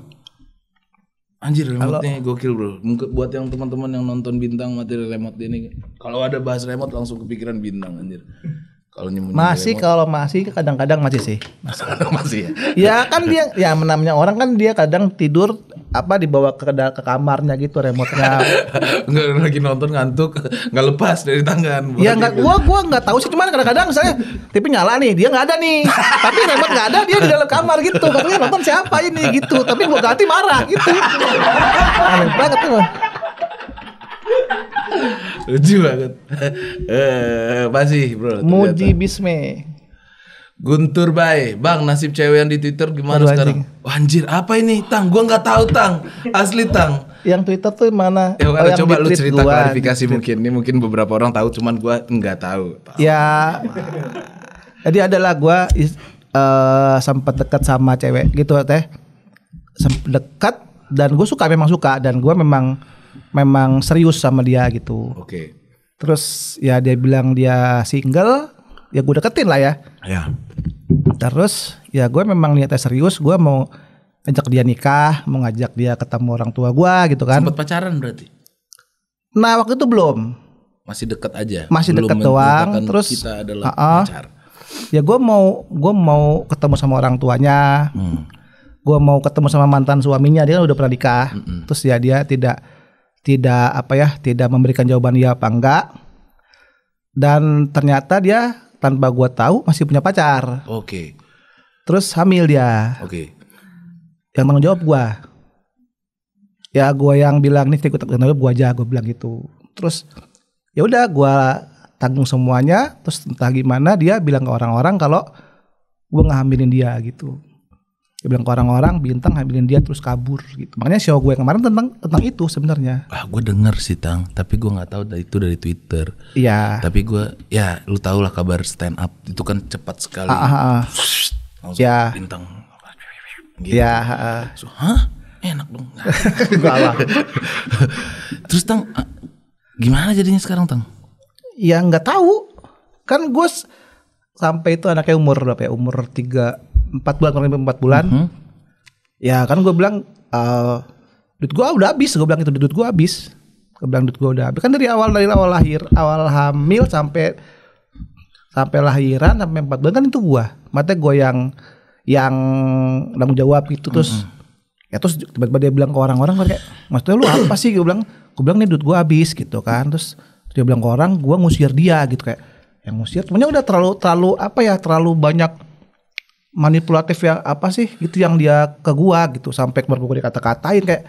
Anjir remote-nya gokil bro Mungkin buat yang teman-teman yang nonton bintang materi remote ini Kalau ada bahas remote langsung kepikiran bintang anjir kalau nyembunyi masih kalau masih kadang-kadang masih sih. Masih. masih ya. ya kan dia ya namanya orang kan dia kadang tidur apa dibawa ke ke kamarnya gitu remotenya nggak lagi nonton ngantuk, nggak lepas dari tangan. Ya nggak gua gua nggak tahu sih cuman kadang-kadang saya tapi nyala nih, dia nggak ada nih. Tapi remote nggak ada, dia di dalam kamar gitu. Katanya nonton siapa ini gitu. Tapi gua ganti marah gitu. Aneh banget tuh. Lucu banget. Eh, masih bro. Muji Bisme. Guntur Bay, Bang nasib cewek yang di Twitter gimana Aduh, sekarang? Anjing. Wah, anjir, apa ini? Tang, gua nggak tahu Tang. Asli Tang. Yang Twitter tuh mana? Ya, oh, coba lu cerita gua, klarifikasi mungkin. Ini mungkin beberapa orang tahu, cuman gua nggak tahu. tahu. Ya. Jadi adalah gua uh, eh, sempat dekat sama cewek gitu teh. Sempat dekat dan gue suka memang suka dan gua memang memang serius sama dia gitu. Oke. Okay. Terus ya dia bilang dia single, ya gue deketin lah ya. Ya. Terus ya gue memang niatnya serius, gue mau ajak dia nikah, mau ngajak dia ketemu orang tua gue gitu kan. Sempat pacaran berarti? Nah waktu itu belum. Masih deket aja. Masih belum deket doang. Terus kita adalah uh -uh. pacar. Ya gue mau gue mau ketemu sama orang tuanya. Hmm. Gue mau ketemu sama mantan suaminya dia kan udah pernah nikah. Mm -mm. Terus ya dia tidak tidak apa ya tidak memberikan jawaban ya apa enggak dan ternyata dia tanpa gua tahu masih punya pacar oke okay. terus hamil dia oke okay. yang tanggung jawab gua ya gua yang bilang nih ikut tanggung jawab gua aja gua bilang gitu terus ya udah gua tanggung semuanya terus entah gimana dia bilang ke orang-orang kalau gua ngahamilin dia gitu dia bilang ke orang-orang bintang ngambilin dia terus kabur gitu makanya show gue kemarin tentang tentang itu sebenarnya ah gue denger sih tang tapi gue nggak tahu dari itu dari twitter iya tapi gue ya lu tau lah kabar stand up itu kan cepat sekali ah, ah, ah. ya. bintang gitu. Iya. ya ah. so, hah enak dong lah terus tang ah, gimana jadinya sekarang tang ya nggak tahu kan gue sampai itu anaknya umur berapa ya umur tiga empat bulan kurang lebih empat bulan mm -hmm. ya kan gue bilang uh, duit gue udah habis gue bilang itu duit gue habis gue bilang duit gue udah habis kan dari awal dari awal lahir awal hamil sampai sampai lahiran sampai empat bulan kan itu gue mata gue yang yang tanggung jawab itu terus mm -hmm. ya terus tiba-tiba dia bilang ke orang-orang kayak maksudnya lu apa sih gue bilang gue bilang nih duit gue habis gitu kan terus dia bilang ke orang gue ngusir dia gitu kayak yang ngusir temennya udah terlalu terlalu apa ya terlalu banyak manipulatif ya apa sih gitu yang dia ke gua gitu sampai kemarin gua dikata-katain kayak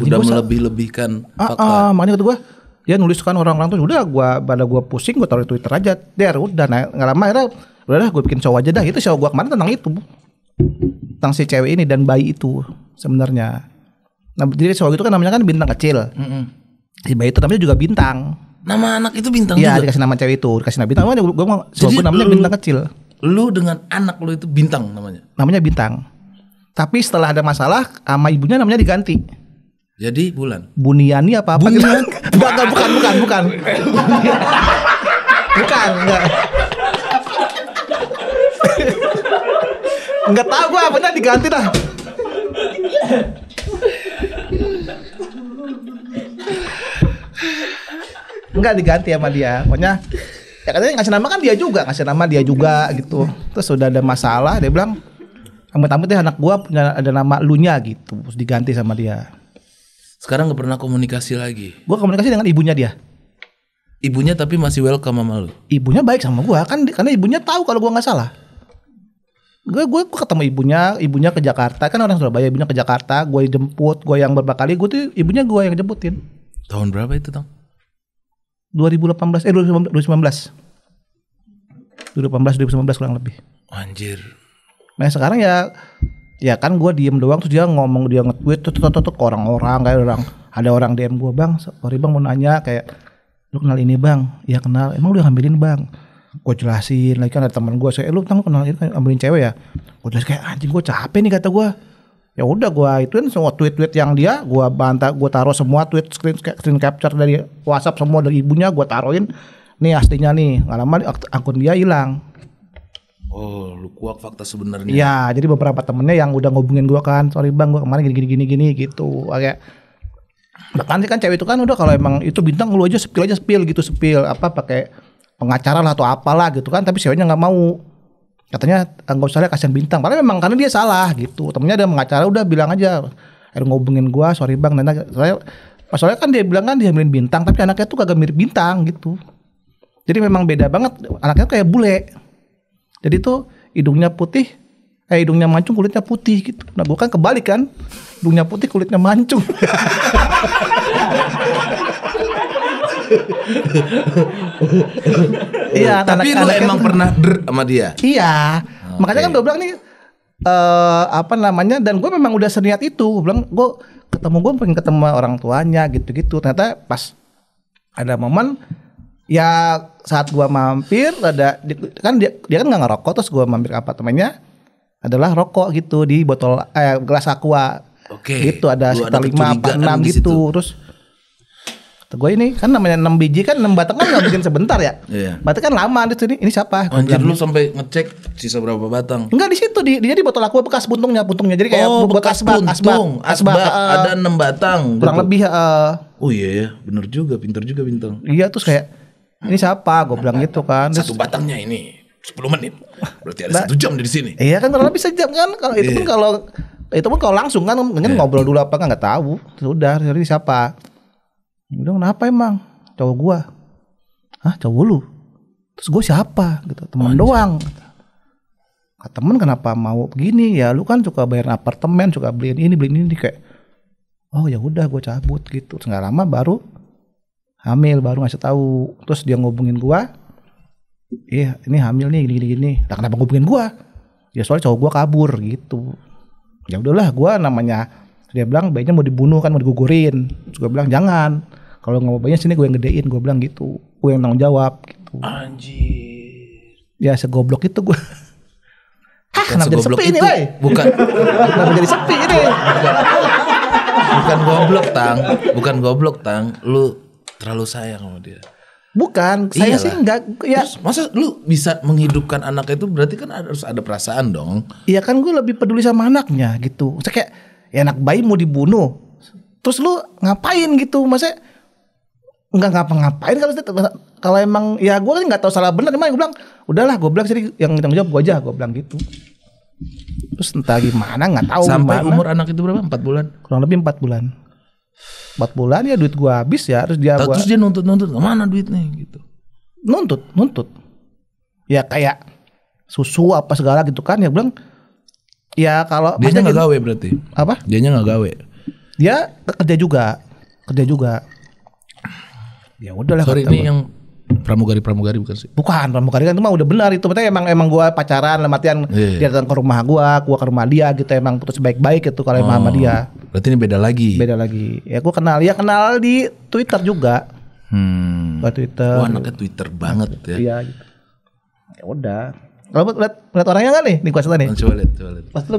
udah melebih-lebihkan ah, Ah, makanya kata gua dia nuliskan orang-orang tuh udah gua pada gua pusing gua taruh di Twitter aja. Der udah nah, nggak lama akhirnya udah lah gua bikin show aja dah. Itu show gua kemarin tentang itu. Tentang si cewek ini dan bayi itu sebenarnya. Nah, jadi show itu kan namanya kan bintang kecil. Mm -hmm. Si bayi itu namanya juga bintang. Nama anak itu bintang ya, juga. Iya, dikasih nama cewek itu, dikasih nama bintang. Gua, gua, gua, gua namanya bintang kecil lu dengan anak lu itu bintang namanya. Namanya bintang. Tapi setelah ada masalah sama ibunya namanya diganti. Jadi bulan. Buniani apa apa? Bunian? Gitu. bukan bukan bukan, bukan, bukan. bukan, enggak. Enggak tahu gua apa diganti dah. Enggak diganti sama dia. Pokoknya ya katanya ngasih nama kan dia juga ngasih nama dia juga gitu terus sudah ada masalah dia bilang amit-amit deh anak gua punya ada nama lunya gitu terus diganti sama dia sekarang gak pernah komunikasi lagi gua komunikasi dengan ibunya dia ibunya tapi masih welcome sama lu ibunya baik sama gua kan karena ibunya tahu kalau gua nggak salah gue gue ketemu ibunya ibunya ke Jakarta kan orang Surabaya ibunya ke Jakarta gua jemput gua yang berapa kali gue tuh ibunya gua yang jemputin tahun berapa itu tong 2018 eh 2019 2018 2019 kurang lebih anjir nah sekarang ya ya kan gue diem doang terus dia ngomong dia nge-tweet tuh tuh tuh ke orang-orang kayak orang ada orang DM gue bang sorry bang mau nanya kayak lu kenal ini bang ya kenal emang lu ngambilin bang gue jelasin lagi kan ada teman gue saya eh, lu tahu kenal ini ambilin cewek ya gue jelasin kayak anjing gue capek nih kata gue ya udah gue ituin semua tweet-tweet yang dia gue bantah gue taruh semua tweet screen, screen capture dari WhatsApp semua dari ibunya gue taruhin nih aslinya nih nggak lama akun dia hilang oh lu kuak fakta sebenarnya ya jadi beberapa temennya yang udah ngobungin gue kan sorry bang gue kemarin gini gini gini gini gitu kayak bahkan sih kan cewek itu kan udah kalau emang itu bintang lu aja spill aja spill gitu spill apa pakai pengacara lah atau apalah gitu kan tapi ceweknya nggak mau katanya ah, nggak usah lihat kasihan bintang padahal memang karena dia salah gitu temennya ada mengacara udah bilang aja air ngobengin gua sorry bang nana saya pas soalnya kan dia bilang kan dia milih bintang tapi anaknya tuh kagak mirip bintang gitu jadi memang beda banget anaknya kayak bule jadi tuh hidungnya putih eh hidungnya mancung kulitnya putih gitu nah bukan kebalik kan hidungnya putih kulitnya mancung iya, tapi lu kan. emang pernah der sama dia. Iya. Makanya kan gue bilang nih uh, apa namanya dan gue memang udah seniat itu gue bilang gue ketemu gue pengen ketemu orang tuanya gitu-gitu ternyata pas ada momen ya saat gue mampir ada kan dia, dia kan nggak ngerokok terus gue mampir ke apartemennya adalah rokok gitu di botol eh gelas aqua Oke. Gitu ada sekitar lima apa enam gitu. Terus Kata gue ini kan namanya 6 biji kan 6 batang kan gak bikin sebentar ya. Iya. Berarti kan lama di sini. Ini siapa? Gua Anjir bilang, lu sampai ngecek sisa berapa batang? Enggak di situ di dia di botol aku bekas buntungnya, buntungnya. Jadi kayak oh, buat bekas asbak, buntung, asbak, asbak, asbak uh, eh, ada 6 batang. Kurang gitu. lebih uh, Oh iya ya, bener juga, pintar juga bintang. Iya terus kayak ini siapa? Gue bilang gitu kan. Terus, Satu batangnya ini 10 menit. Berarti ada satu jam di sini. Iya kan kurang lebih sejam kan. Kalau itu pun iya. kalau itu pun kalau langsung kan mungkin yeah. ngobrol dulu apa kan nggak tahu. Sudah, jadi siapa? udah kenapa emang? Cowok gue Hah, cowok lu? Terus gue siapa? Gitu, teman oh, iya. doang. Gitu. temen kenapa mau begini? Ya lu kan suka bayar apartemen, suka beliin ini, beliin ini kayak oh ya udah gue cabut gitu. Terus lama baru hamil, baru ngasih tahu. Terus dia ngobongin gue Iya, ini hamil nih gini gini gini. Nah, kenapa ngubungin gue Ya soalnya cowok gue kabur gitu. Ya udahlah gue namanya dia bilang bayinya mau dibunuh kan mau digugurin terus gue bilang jangan kalau nggak mau bayinya sini gue yang gedein gue bilang gitu gue yang tanggung jawab gitu anjir ya segoblok itu gue Hah, kenapa jadi sepi ini, Bukan. kenapa jadi sepi ini? Bukan. Bukan goblok, Tang. Bukan goblok, Tang. Lu terlalu sayang sama dia. Bukan, saya sih enggak ya. Terus, masa lu bisa menghidupkan anak itu berarti kan harus ada perasaan dong. Iya kan gue lebih peduli sama anaknya gitu. Saya kayak ya anak bayi mau dibunuh terus lu ngapain gitu masa nggak ngapa-ngapain kalau kalau emang ya gue kan nggak tahu salah benar emang gue bilang udahlah gue bilang sih yang tanggung jawab gue aja gue bilang gitu terus entah gimana nggak tahu sampai gimana. umur anak itu berapa empat bulan kurang lebih empat bulan empat bulan ya duit gue habis ya terus dia terus gua, dia nuntut nuntut kemana duitnya gitu nuntut nuntut ya kayak susu apa segala gitu kan ya bilang Ya kalau dia nggak gawe berarti. Apa? Dia nggak gawe. Dia kerja juga, kerja juga. Ya udahlah. Sorry ini yang pramugari pramugari bukan sih? Bukan pramugari kan itu mah udah benar itu. Maksudnya emang emang gue pacaran, matian yeah. dia datang ke rumah gue, gue ke rumah dia gitu emang putus baik-baik itu kalau oh, emang sama oh, dia. Berarti ini beda lagi. Beda lagi. Ya gue kenal ya kenal di Twitter juga. Hmm. Twitter. Wah anaknya Twitter banget ya. Iya. Gitu. Ya udah kalau lihat lihat orangnya enggak nih di kuasa nih? Coba lihat, coba lihat. Pas lu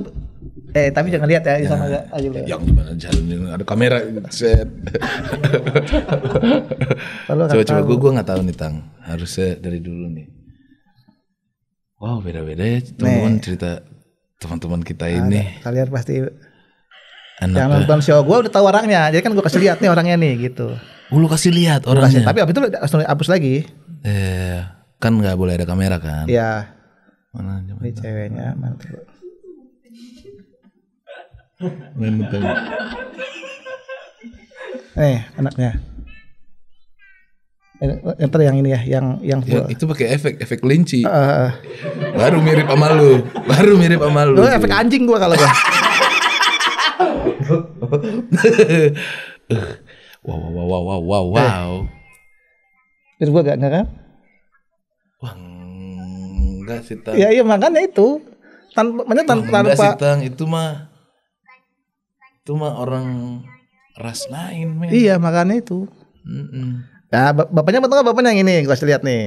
Eh tapi jangan lihat ya, ya. sama agak aja ya. Yang gimana jalannya ada kamera set. coba coba gue gue nggak tahu nih tang, harusnya dari dulu nih. Wow beda beda ya teman cerita teman-teman kita ini. Ada, kalian pasti Anak yang nonton show gue udah tahu orangnya, jadi kan gue kasih lihat nih orangnya nih gitu. gue oh, lu kasih lihat orangnya. Kasih, tapi abis itu langsung hapus lagi. Eh, kan nggak boleh ada kamera kan? Iya. Mana aja Ini ceweknya main Mantul. Nih, anaknya. Enter eh, yang ini ya, yang yang ya, itu pakai efek efek linci. Uh, ah, ah, ah. baru mirip sama lu, baru mirip sama lu. Lu efek anjing gua kalau gua. wow wow wow wow wow wow. Terus eh. gua gak ngerap? Wah, enggak sih Tang. Ya iya makanya itu. Tanpa makanya tanpa tanpa enggak sih Tang, itu mah itu mah orang ras lain men. Iya makanya itu. Mm -mm. Nah, ya, bap bapaknya betul nggak bapaknya yang ini gue lihat nih.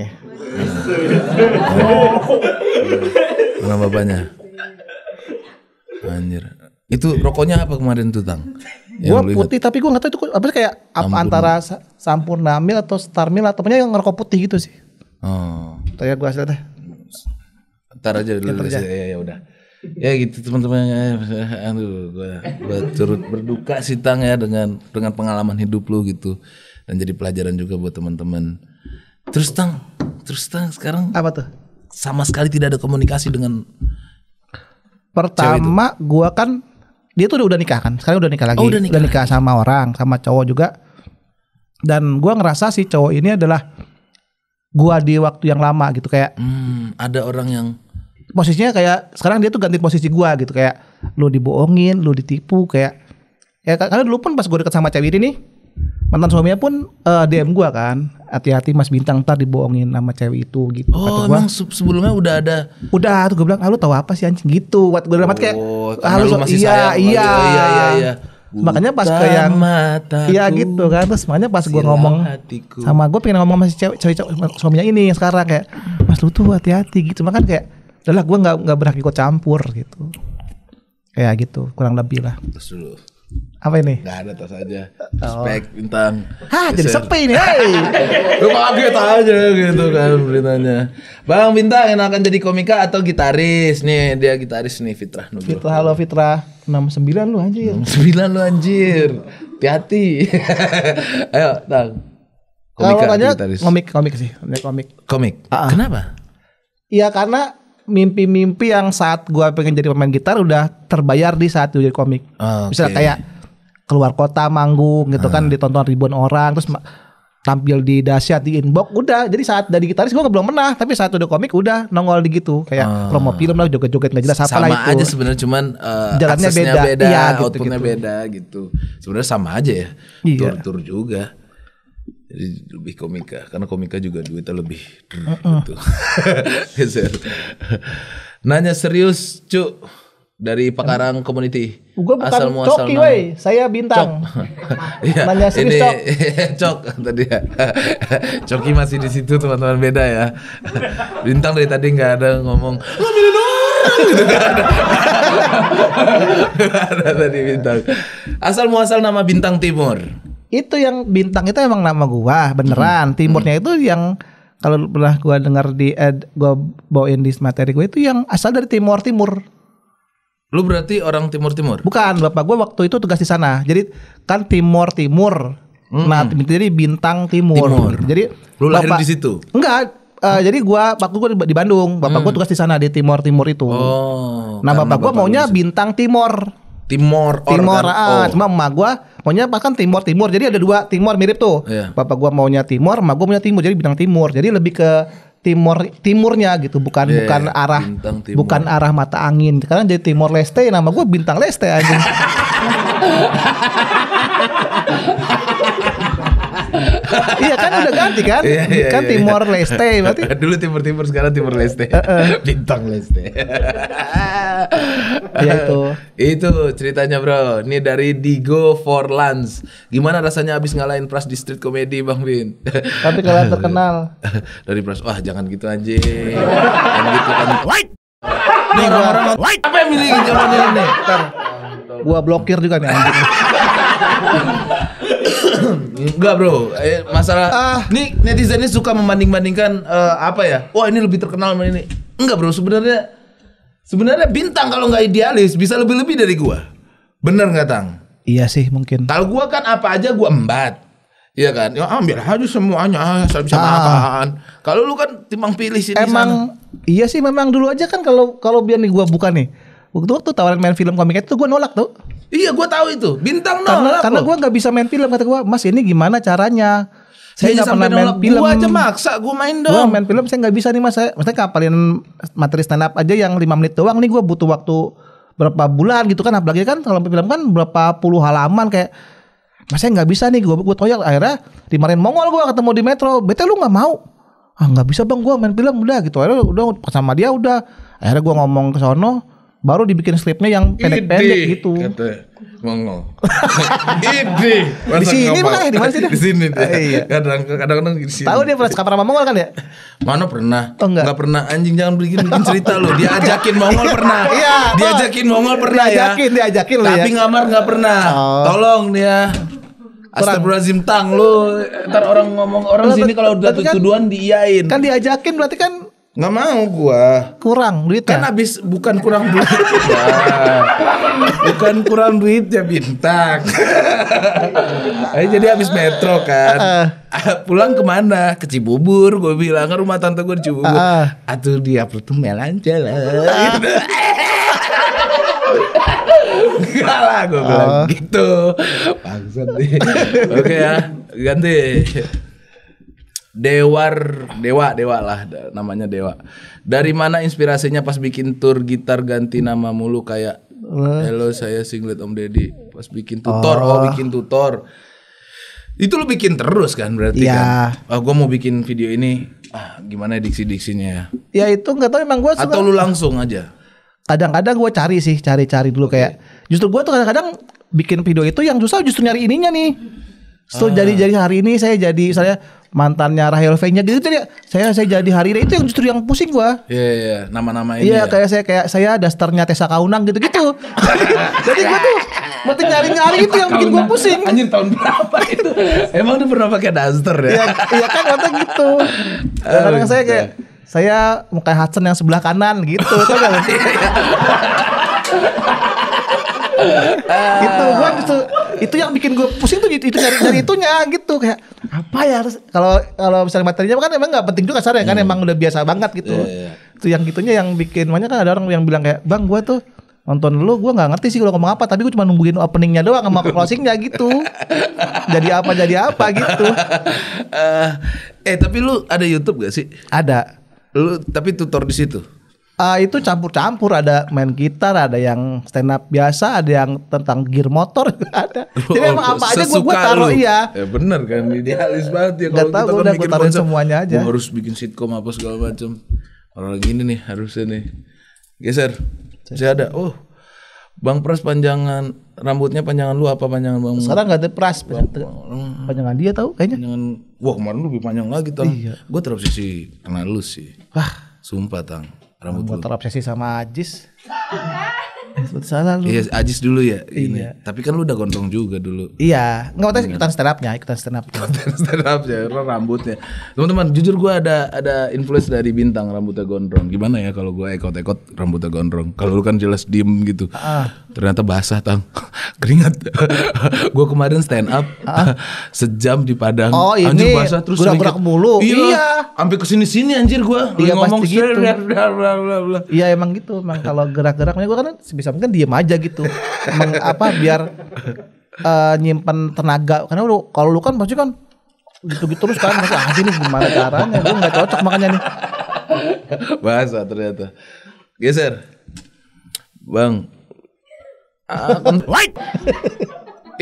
Nah, bapaknya. Anjir. Itu rokoknya apa kemarin tuh, Tang? Gua putih tapi gua nggak tahu itu apa sih kayak apa antara Sampurna Mil atau Star Mil atau punya yang ngerokok putih gitu sih. Oh. Tanya gua hasilnya. Ntar aja dulu. Ya, ya, ya udah. Ya gitu teman-teman. Ya, aduh, gua, gua turut berduka sih Tang ya dengan dengan pengalaman hidup lu gitu dan jadi pelajaran juga buat teman-teman. Terus Tang, terus Tang sekarang apa tuh? Sama sekali tidak ada komunikasi dengan Pertama gua kan dia tuh udah nikah kan. Sekarang udah nikah lagi. Oh, udah, nikah. udah nikah sama orang, sama cowok juga. Dan gua ngerasa si cowok ini adalah gua di waktu yang lama gitu kayak hmm, ada orang yang posisinya kayak sekarang dia tuh ganti posisi gua gitu kayak lu dibohongin, lu ditipu kayak ya karena dulu pun pas gua deket sama cewek ini mantan suaminya pun uh, eh, DM gua kan hati-hati Mas Bintang tadi dibohongin sama cewek itu gitu oh, gua. Emang sebelumnya udah ada. Udah tuh gue bilang, "Ah lu tahu apa sih anjing gitu?" Buat gue dapat kayak oh, ah, lu, lu masih iya, sayang, iya, iya, iya, iya makanya pas ke yang iya gitu kan terus makanya pas gue ngomong hatiku. sama gue pengen ngomong sama si cewek, cewek, cewek suaminya ini yang sekarang kayak mas lu tuh hati-hati gitu makanya kayak adalah gue nggak nggak berhak ikut campur gitu kayak gitu kurang lebih lah terus dulu apa ini? Gak ada tas aja. Oh. Spek oh. bintang. Hah, jadi sepi ini Hey. Lu kaget aja gitu kan beritanya. Bang Bintang yang akan jadi komika atau gitaris? Nih, dia gitaris nih Fitrah Nugroho. Fitrah halo Fitrah. 69 lu anjir. 69 lu anjir. Hati-hati. Ayo, Tang. Komika, Kalau tanya komik komik sih, komik. Komik. Uh -uh. Kenapa? Iya karena mimpi-mimpi yang saat gue pengen jadi pemain gitar udah terbayar di saat gue jadi komik. Okay. Ah, Misalnya kayak keluar kota manggung gitu uh. kan ah. ditonton ribuan orang terus tampil di dahsyat di inbox udah jadi saat dari gitaris gue belum pernah tapi saat udah komik udah nongol di gitu kayak uh. promo film lah joget-joget nggak jelas apa lah itu sama aja sebenarnya cuman uh, jalannya beda, beda iya, gitu, outputnya gitu. beda gitu sebenarnya sama aja ya iya. tur-tur juga jadi lebih komika karena komika juga duitnya lebih uh -uh. gitu. Nanya serius, Cuk. Dari Pakarang Community. Gue bukan asal muasal coki, wey. Saya bintang. Cok. Iya. Nanya serius, ini, Cok. cok tadi ya. coki masih di situ, teman-teman beda ya. bintang dari tadi nggak ada ngomong. Gitu, asal muasal nama bintang timur itu yang bintang itu emang nama gua beneran. Hmm. Timurnya hmm. itu yang kalau pernah gua dengar di eh, gua bawain di materi gua itu yang asal dari Timur Timur. Lu berarti orang Timur Timur? Bukan, bapak gua waktu itu tugas di sana. Jadi kan Timur Timur. Hmm. Nah, jadi bintang timur. timur. Jadi lu lahir bapak, di situ? Enggak, Uh, hmm. jadi gua waktu gua di Bandung, bapak hmm. gua tugas di sana di Timor Timur itu. Oh. Nah, bapak, bapak gua maunya bintang Timor. Timor timur Timor, ah, oh. cuma emak gua pokoknya pas kan timur timur jadi ada dua timur mirip tuh yeah. bapak gua maunya timur mak gua punya timur jadi bintang timur jadi lebih ke timur timurnya gitu bukan yeah, bukan iya. arah bukan arah mata angin karena jadi timur leste nama gua bintang leste aja iya kan udah ganti kan? Iya, iya, kan iya, iya. Timor Leste berarti. Dulu Timor Timor sekarang Timor Leste. Bintang Leste. ya, itu. Itu ceritanya bro. Ini dari Digo for Lance. Gimana rasanya abis ngalahin Pras di street comedy Bang Bin? Tapi kalian terkenal. dari Pras, wah jangan gitu anjing. jangan gitu kan. Nih orang-orang apa yang milih jawabannya ini? Gua blokir juga nih anjing. Enggak bro, eh, masalah ah. nih netizen ini suka membanding-bandingkan uh, apa ya? Wah ini lebih terkenal sama ini. Enggak bro, sebenarnya sebenarnya bintang kalau nggak idealis bisa lebih-lebih dari gua. Bener nggak tang? Iya sih mungkin. Kalau gua kan apa aja gua embat. Iya kan? Ya ambil aja semuanya, ah, saya bisa ah. makan. Kalau lu kan timbang pilih sih Emang sana. iya sih memang dulu aja kan kalau kalau biar nih gua bukan nih. Waktu waktu tawaran main film komik itu gua nolak tuh. Iya, gue tahu itu. Bintang nol. Karena, karena gue nggak bisa main film kata gue, Mas ini gimana caranya? Saya nggak pernah main film. Gue aja maksa gue main dong. Gue main film saya nggak bisa nih mas. Saya, maksudnya kapalin materi stand up aja yang 5 menit doang nih gue butuh waktu berapa bulan gitu kan. Apalagi kan kalau film kan berapa puluh halaman kayak Mas saya nggak bisa nih gue gue toyak akhirnya dimarin Mongol gue ketemu di metro. Bete lu nggak mau? Ah nggak bisa bang gue main film udah gitu. Akhirnya udah sama dia udah. Akhirnya gue ngomong ke sono baru dibikin slipnya yang pendek-pendek gitu. Kata mongol. Ide. Di sini mah di mana sih? Di sini. Ah, iya. Kadang kadang-kadang di sini. Tahu dia pernah kamar sama mongol kan ya? Mana pernah? Oh, enggak. enggak pernah anjing jangan bikin bikin cerita loh. ajakin mongol pernah. Iya. Dia ajakin mongol pernah ya. Diajakin, diajakin loh ya. Tapi ngamar enggak pernah. Oh. Tolong dia. Astagfirullahaladzim tang lo Ntar orang ngomong Orang sini kalau udah tuduhan diiyain Kan diajakin berarti kan Nggak mau gua. Kurang duit Kan habis bukan kurang duit. bukan kurang duit ya bintang. Eh, jadi habis metro kan. Pulang kemana? Ke Cibubur. Gue bilang ke rumah tante gue di Cibubur. Atuh dia apartemen aja lah. lah gue bilang oh. gitu. Maksud Oke ya, ganti. Dewar Dewa Dewa lah namanya Dewa. Dari mana inspirasinya pas bikin tour gitar ganti nama mulu kayak Hello saya singlet Om Deddy pas bikin tutor oh, oh bikin tutor. Itu lo bikin terus kan berarti ya. kan? Ah, gue mau bikin video ini. Ah, gimana diksi-diksinya ya? Ya itu nggak tahu emang gue suka. Atau lu langsung aja? Kadang-kadang gue cari sih, cari-cari dulu kayak. Justru gue tuh kadang-kadang bikin video itu yang susah justru nyari ininya nih. So ah. jadi jadi hari ini saya jadi saya mantannya Rahel V nya gitu ya saya saya jadi hari itu yang justru yang pusing gua iya yeah, iya yeah. nama-nama ini iya yeah, kayak saya kayak saya dasternya Tessa Kaunang gitu gitu jadi gua tuh mesti nyari-nyari itu yang bikin gua pusing anjir tahun berapa itu emang udah pernah pakai daster ya iya, iya kan kata gitu kadang, -kadang saya kayak iya. saya muka Hudson yang sebelah kanan gitu kan Ah. gitu gua itu itu yang bikin gue pusing tuh itu dari nyari itunya gitu kayak apa ya harus kalau kalau misalnya materinya kan emang nggak penting juga kasarnya kan hmm. emang udah biasa banget gitu. Yeah, yeah. Itu yang gitunya yang bikin banyak kan ada orang yang bilang kayak bang gue tuh nonton lu gue nggak ngerti sih lo ngomong apa tapi gue cuma nungguin openingnya doang sama closingnya gitu jadi apa jadi apa gitu uh, eh tapi lu ada YouTube gak sih ada lu tapi tutor di situ uh, itu campur-campur ada main gitar ada yang stand up biasa ada yang tentang gear motor ada oh, jadi emang apa aja gue taruh iya ya bener kan idealis banget ya kalau kita kan bikin konsep semuanya aja gua harus bikin sitkom apa segala macam orang gini nih harusnya nih geser saya ada oh Bang Pras panjangan rambutnya panjangan lu apa panjangan Bang? Sekarang gak ada Pras, bang, hmm. panjangan dia tahu kayaknya. Panjangan, wah kemarin lu lebih panjang lagi tuh Iya. Gue sih kenal lu sih. Wah, sumpah tang rambut rambut terobsesi sama Ajis. sebut salah lu. Iya, Ajis dulu ya. ini Iya. Tapi kan lu udah gondrong juga dulu. Iya, enggak waktu iya. ikutan stand up-nya, ikutan stand up. Ikutan stand up ya, rambutnya. Teman-teman, jujur gua ada ada influence dari bintang rambutnya gondrong. Gimana ya kalau gua ekot-ekot rambutnya gondrong? Kalau lu kan jelas diem gitu. Ah. Ternyata basah, Tang. Keringat. gua kemarin stand up ah. sejam di Padang. Oh, ini anjir basah terus gerak-gerak mulu. Iya. iya. kesini ke sini-sini anjir gua. Iya, ngomong gitu. Iya, emang gitu. Emang kalau gerak-geraknya gua kan bisa Islam kan diem aja gitu Meng, apa biar uh, nyimpen tenaga karena lu kalau lu kan pasti kan gitu-gitu terus kan masih ah ini gimana caranya lu nggak cocok makanya nih bahasa ternyata geser bang light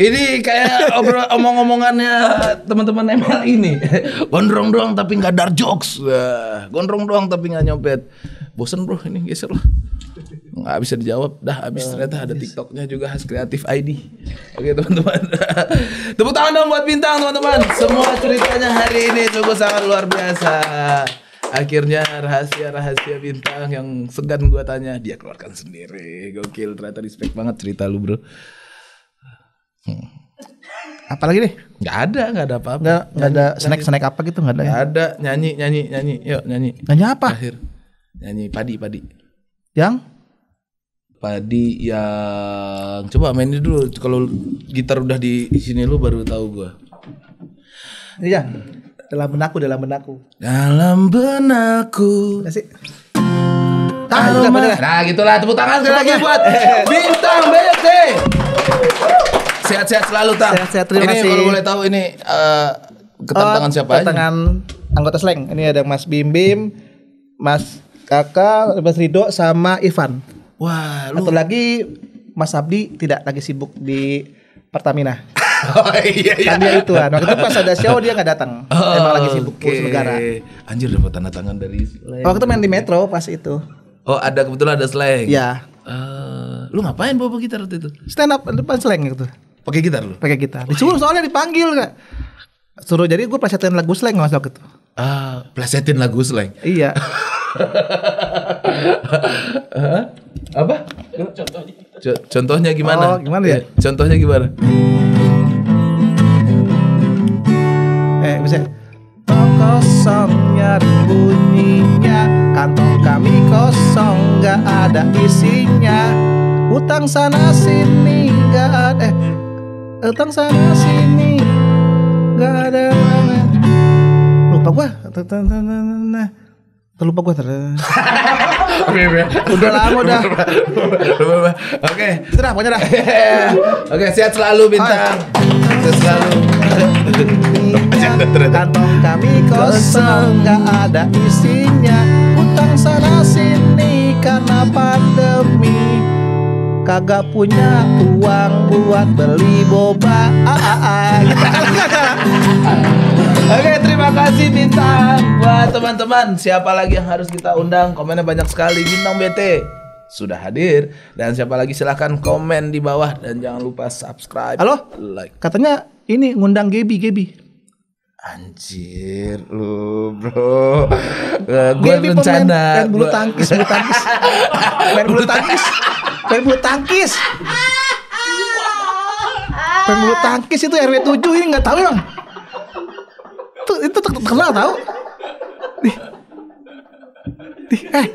eh, ini kayak obrol omong-omongannya teman-teman ML ini gondrong doang tapi nggak dar jokes gondrong doang tapi nggak nyopet bosen bro ini geser lah nggak bisa dijawab dah habis nah, ternyata ada tiktoknya juga khas kreatif ID oke teman-teman tepuk tangan dong buat bintang teman-teman semua ceritanya hari ini cukup sangat luar biasa akhirnya rahasia-rahasia bintang yang segan gue tanya dia keluarkan sendiri gokil ternyata respect banget cerita lu bro hmm. apalagi deh nggak ada nggak ada apa-apa nggak, nggak ada snack snack apa gitu nggak ada ya? nggak ya? ada nyanyi nyanyi nyanyi yuk nyanyi nyanyi apa akhir nyanyi padi padi yang padi yang coba mainin dulu kalau gitar udah di sini lu baru tahu gua iya dalam benakku dalam benakku dalam benakku Masih. Tahan, ah, nah gitulah tepuk tangan sekali lagi buat bintang BC sehat-sehat selalu tang sehat-sehat terima ini, kasih kalau boleh tahu ini uh, ketentangan oh, siapa ketentangan aja? anggota Sleng ini ada Mas Bim Bim Mas Kakak Mas Rido sama Ivan. Wah, lu... Atau lagi Mas Abdi tidak lagi sibuk di Pertamina. oh iya iya. Kan dia itu kan. Waktu itu pas ada show dia nggak datang. Oh, Emang lagi sibuk okay. urus negara. Anjir dapat tanda tangan dari Slang. Waktu itu main di Metro pas itu. Oh ada kebetulan ada Slang. Iya. Uh, lu ngapain bawa gitar waktu itu? Stand up depan Slang gitu. Pakai gitar lu? Pakai gitar. Oh, Disuruh iya. soalnya dipanggil kak. Suruh jadi gue plesetin lagu Slang waktu itu. Ah, uh, plesetin lagu Slang. Iya. Apa? Contohnya, contohnya gimana? Oh, gimana ya? Iya, contohnya gimana? Eh, bisa kosongnya bunyinya Kantong kami kosong gak ada isinya Utang sana sini gak ada eh, Utang sana sini gak ada Lupa gua Nah Terlupa gue terus. Oke, udah lama udah. Oke, okay. sudah pokoknya dah. Oke, okay, sehat selalu bintang. Sehat selalu. Kantong kami kosong, nggak ada isinya. Utang sana sini karena pandemi. Kagak punya uang buat beli boba. Ah, ah, ah. Oke, terima kasih bintang buat teman-teman. Siapa lagi yang harus kita undang? Komennya banyak sekali. Bintang BT sudah hadir dan siapa lagi silahkan komen di bawah dan jangan lupa subscribe. Halo, like. Katanya ini ngundang Gebi Gebi. Anjir lu bro Gebi eh, Gue rencana bulu tangkis Bulu tangkis Main bulu tangkis Main bulu tangkis Main bulu tangkis itu RW 7 ini gak tahu emang itu itu terkenal tau di, di, eh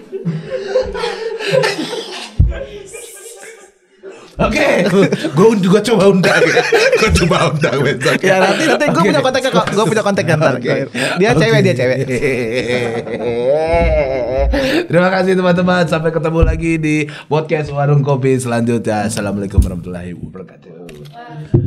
Oke, okay. gue juga coba undang ya. Gue coba undang besok. Ya, ya nanti nanti gue okay. punya kontaknya, gue punya kontaknya ntar. Okay. Dia okay. cewek, dia cewek. Terima kasih teman-teman. Sampai ketemu lagi di podcast warung kopi selanjutnya. Assalamualaikum warahmatullahi wabarakatuh.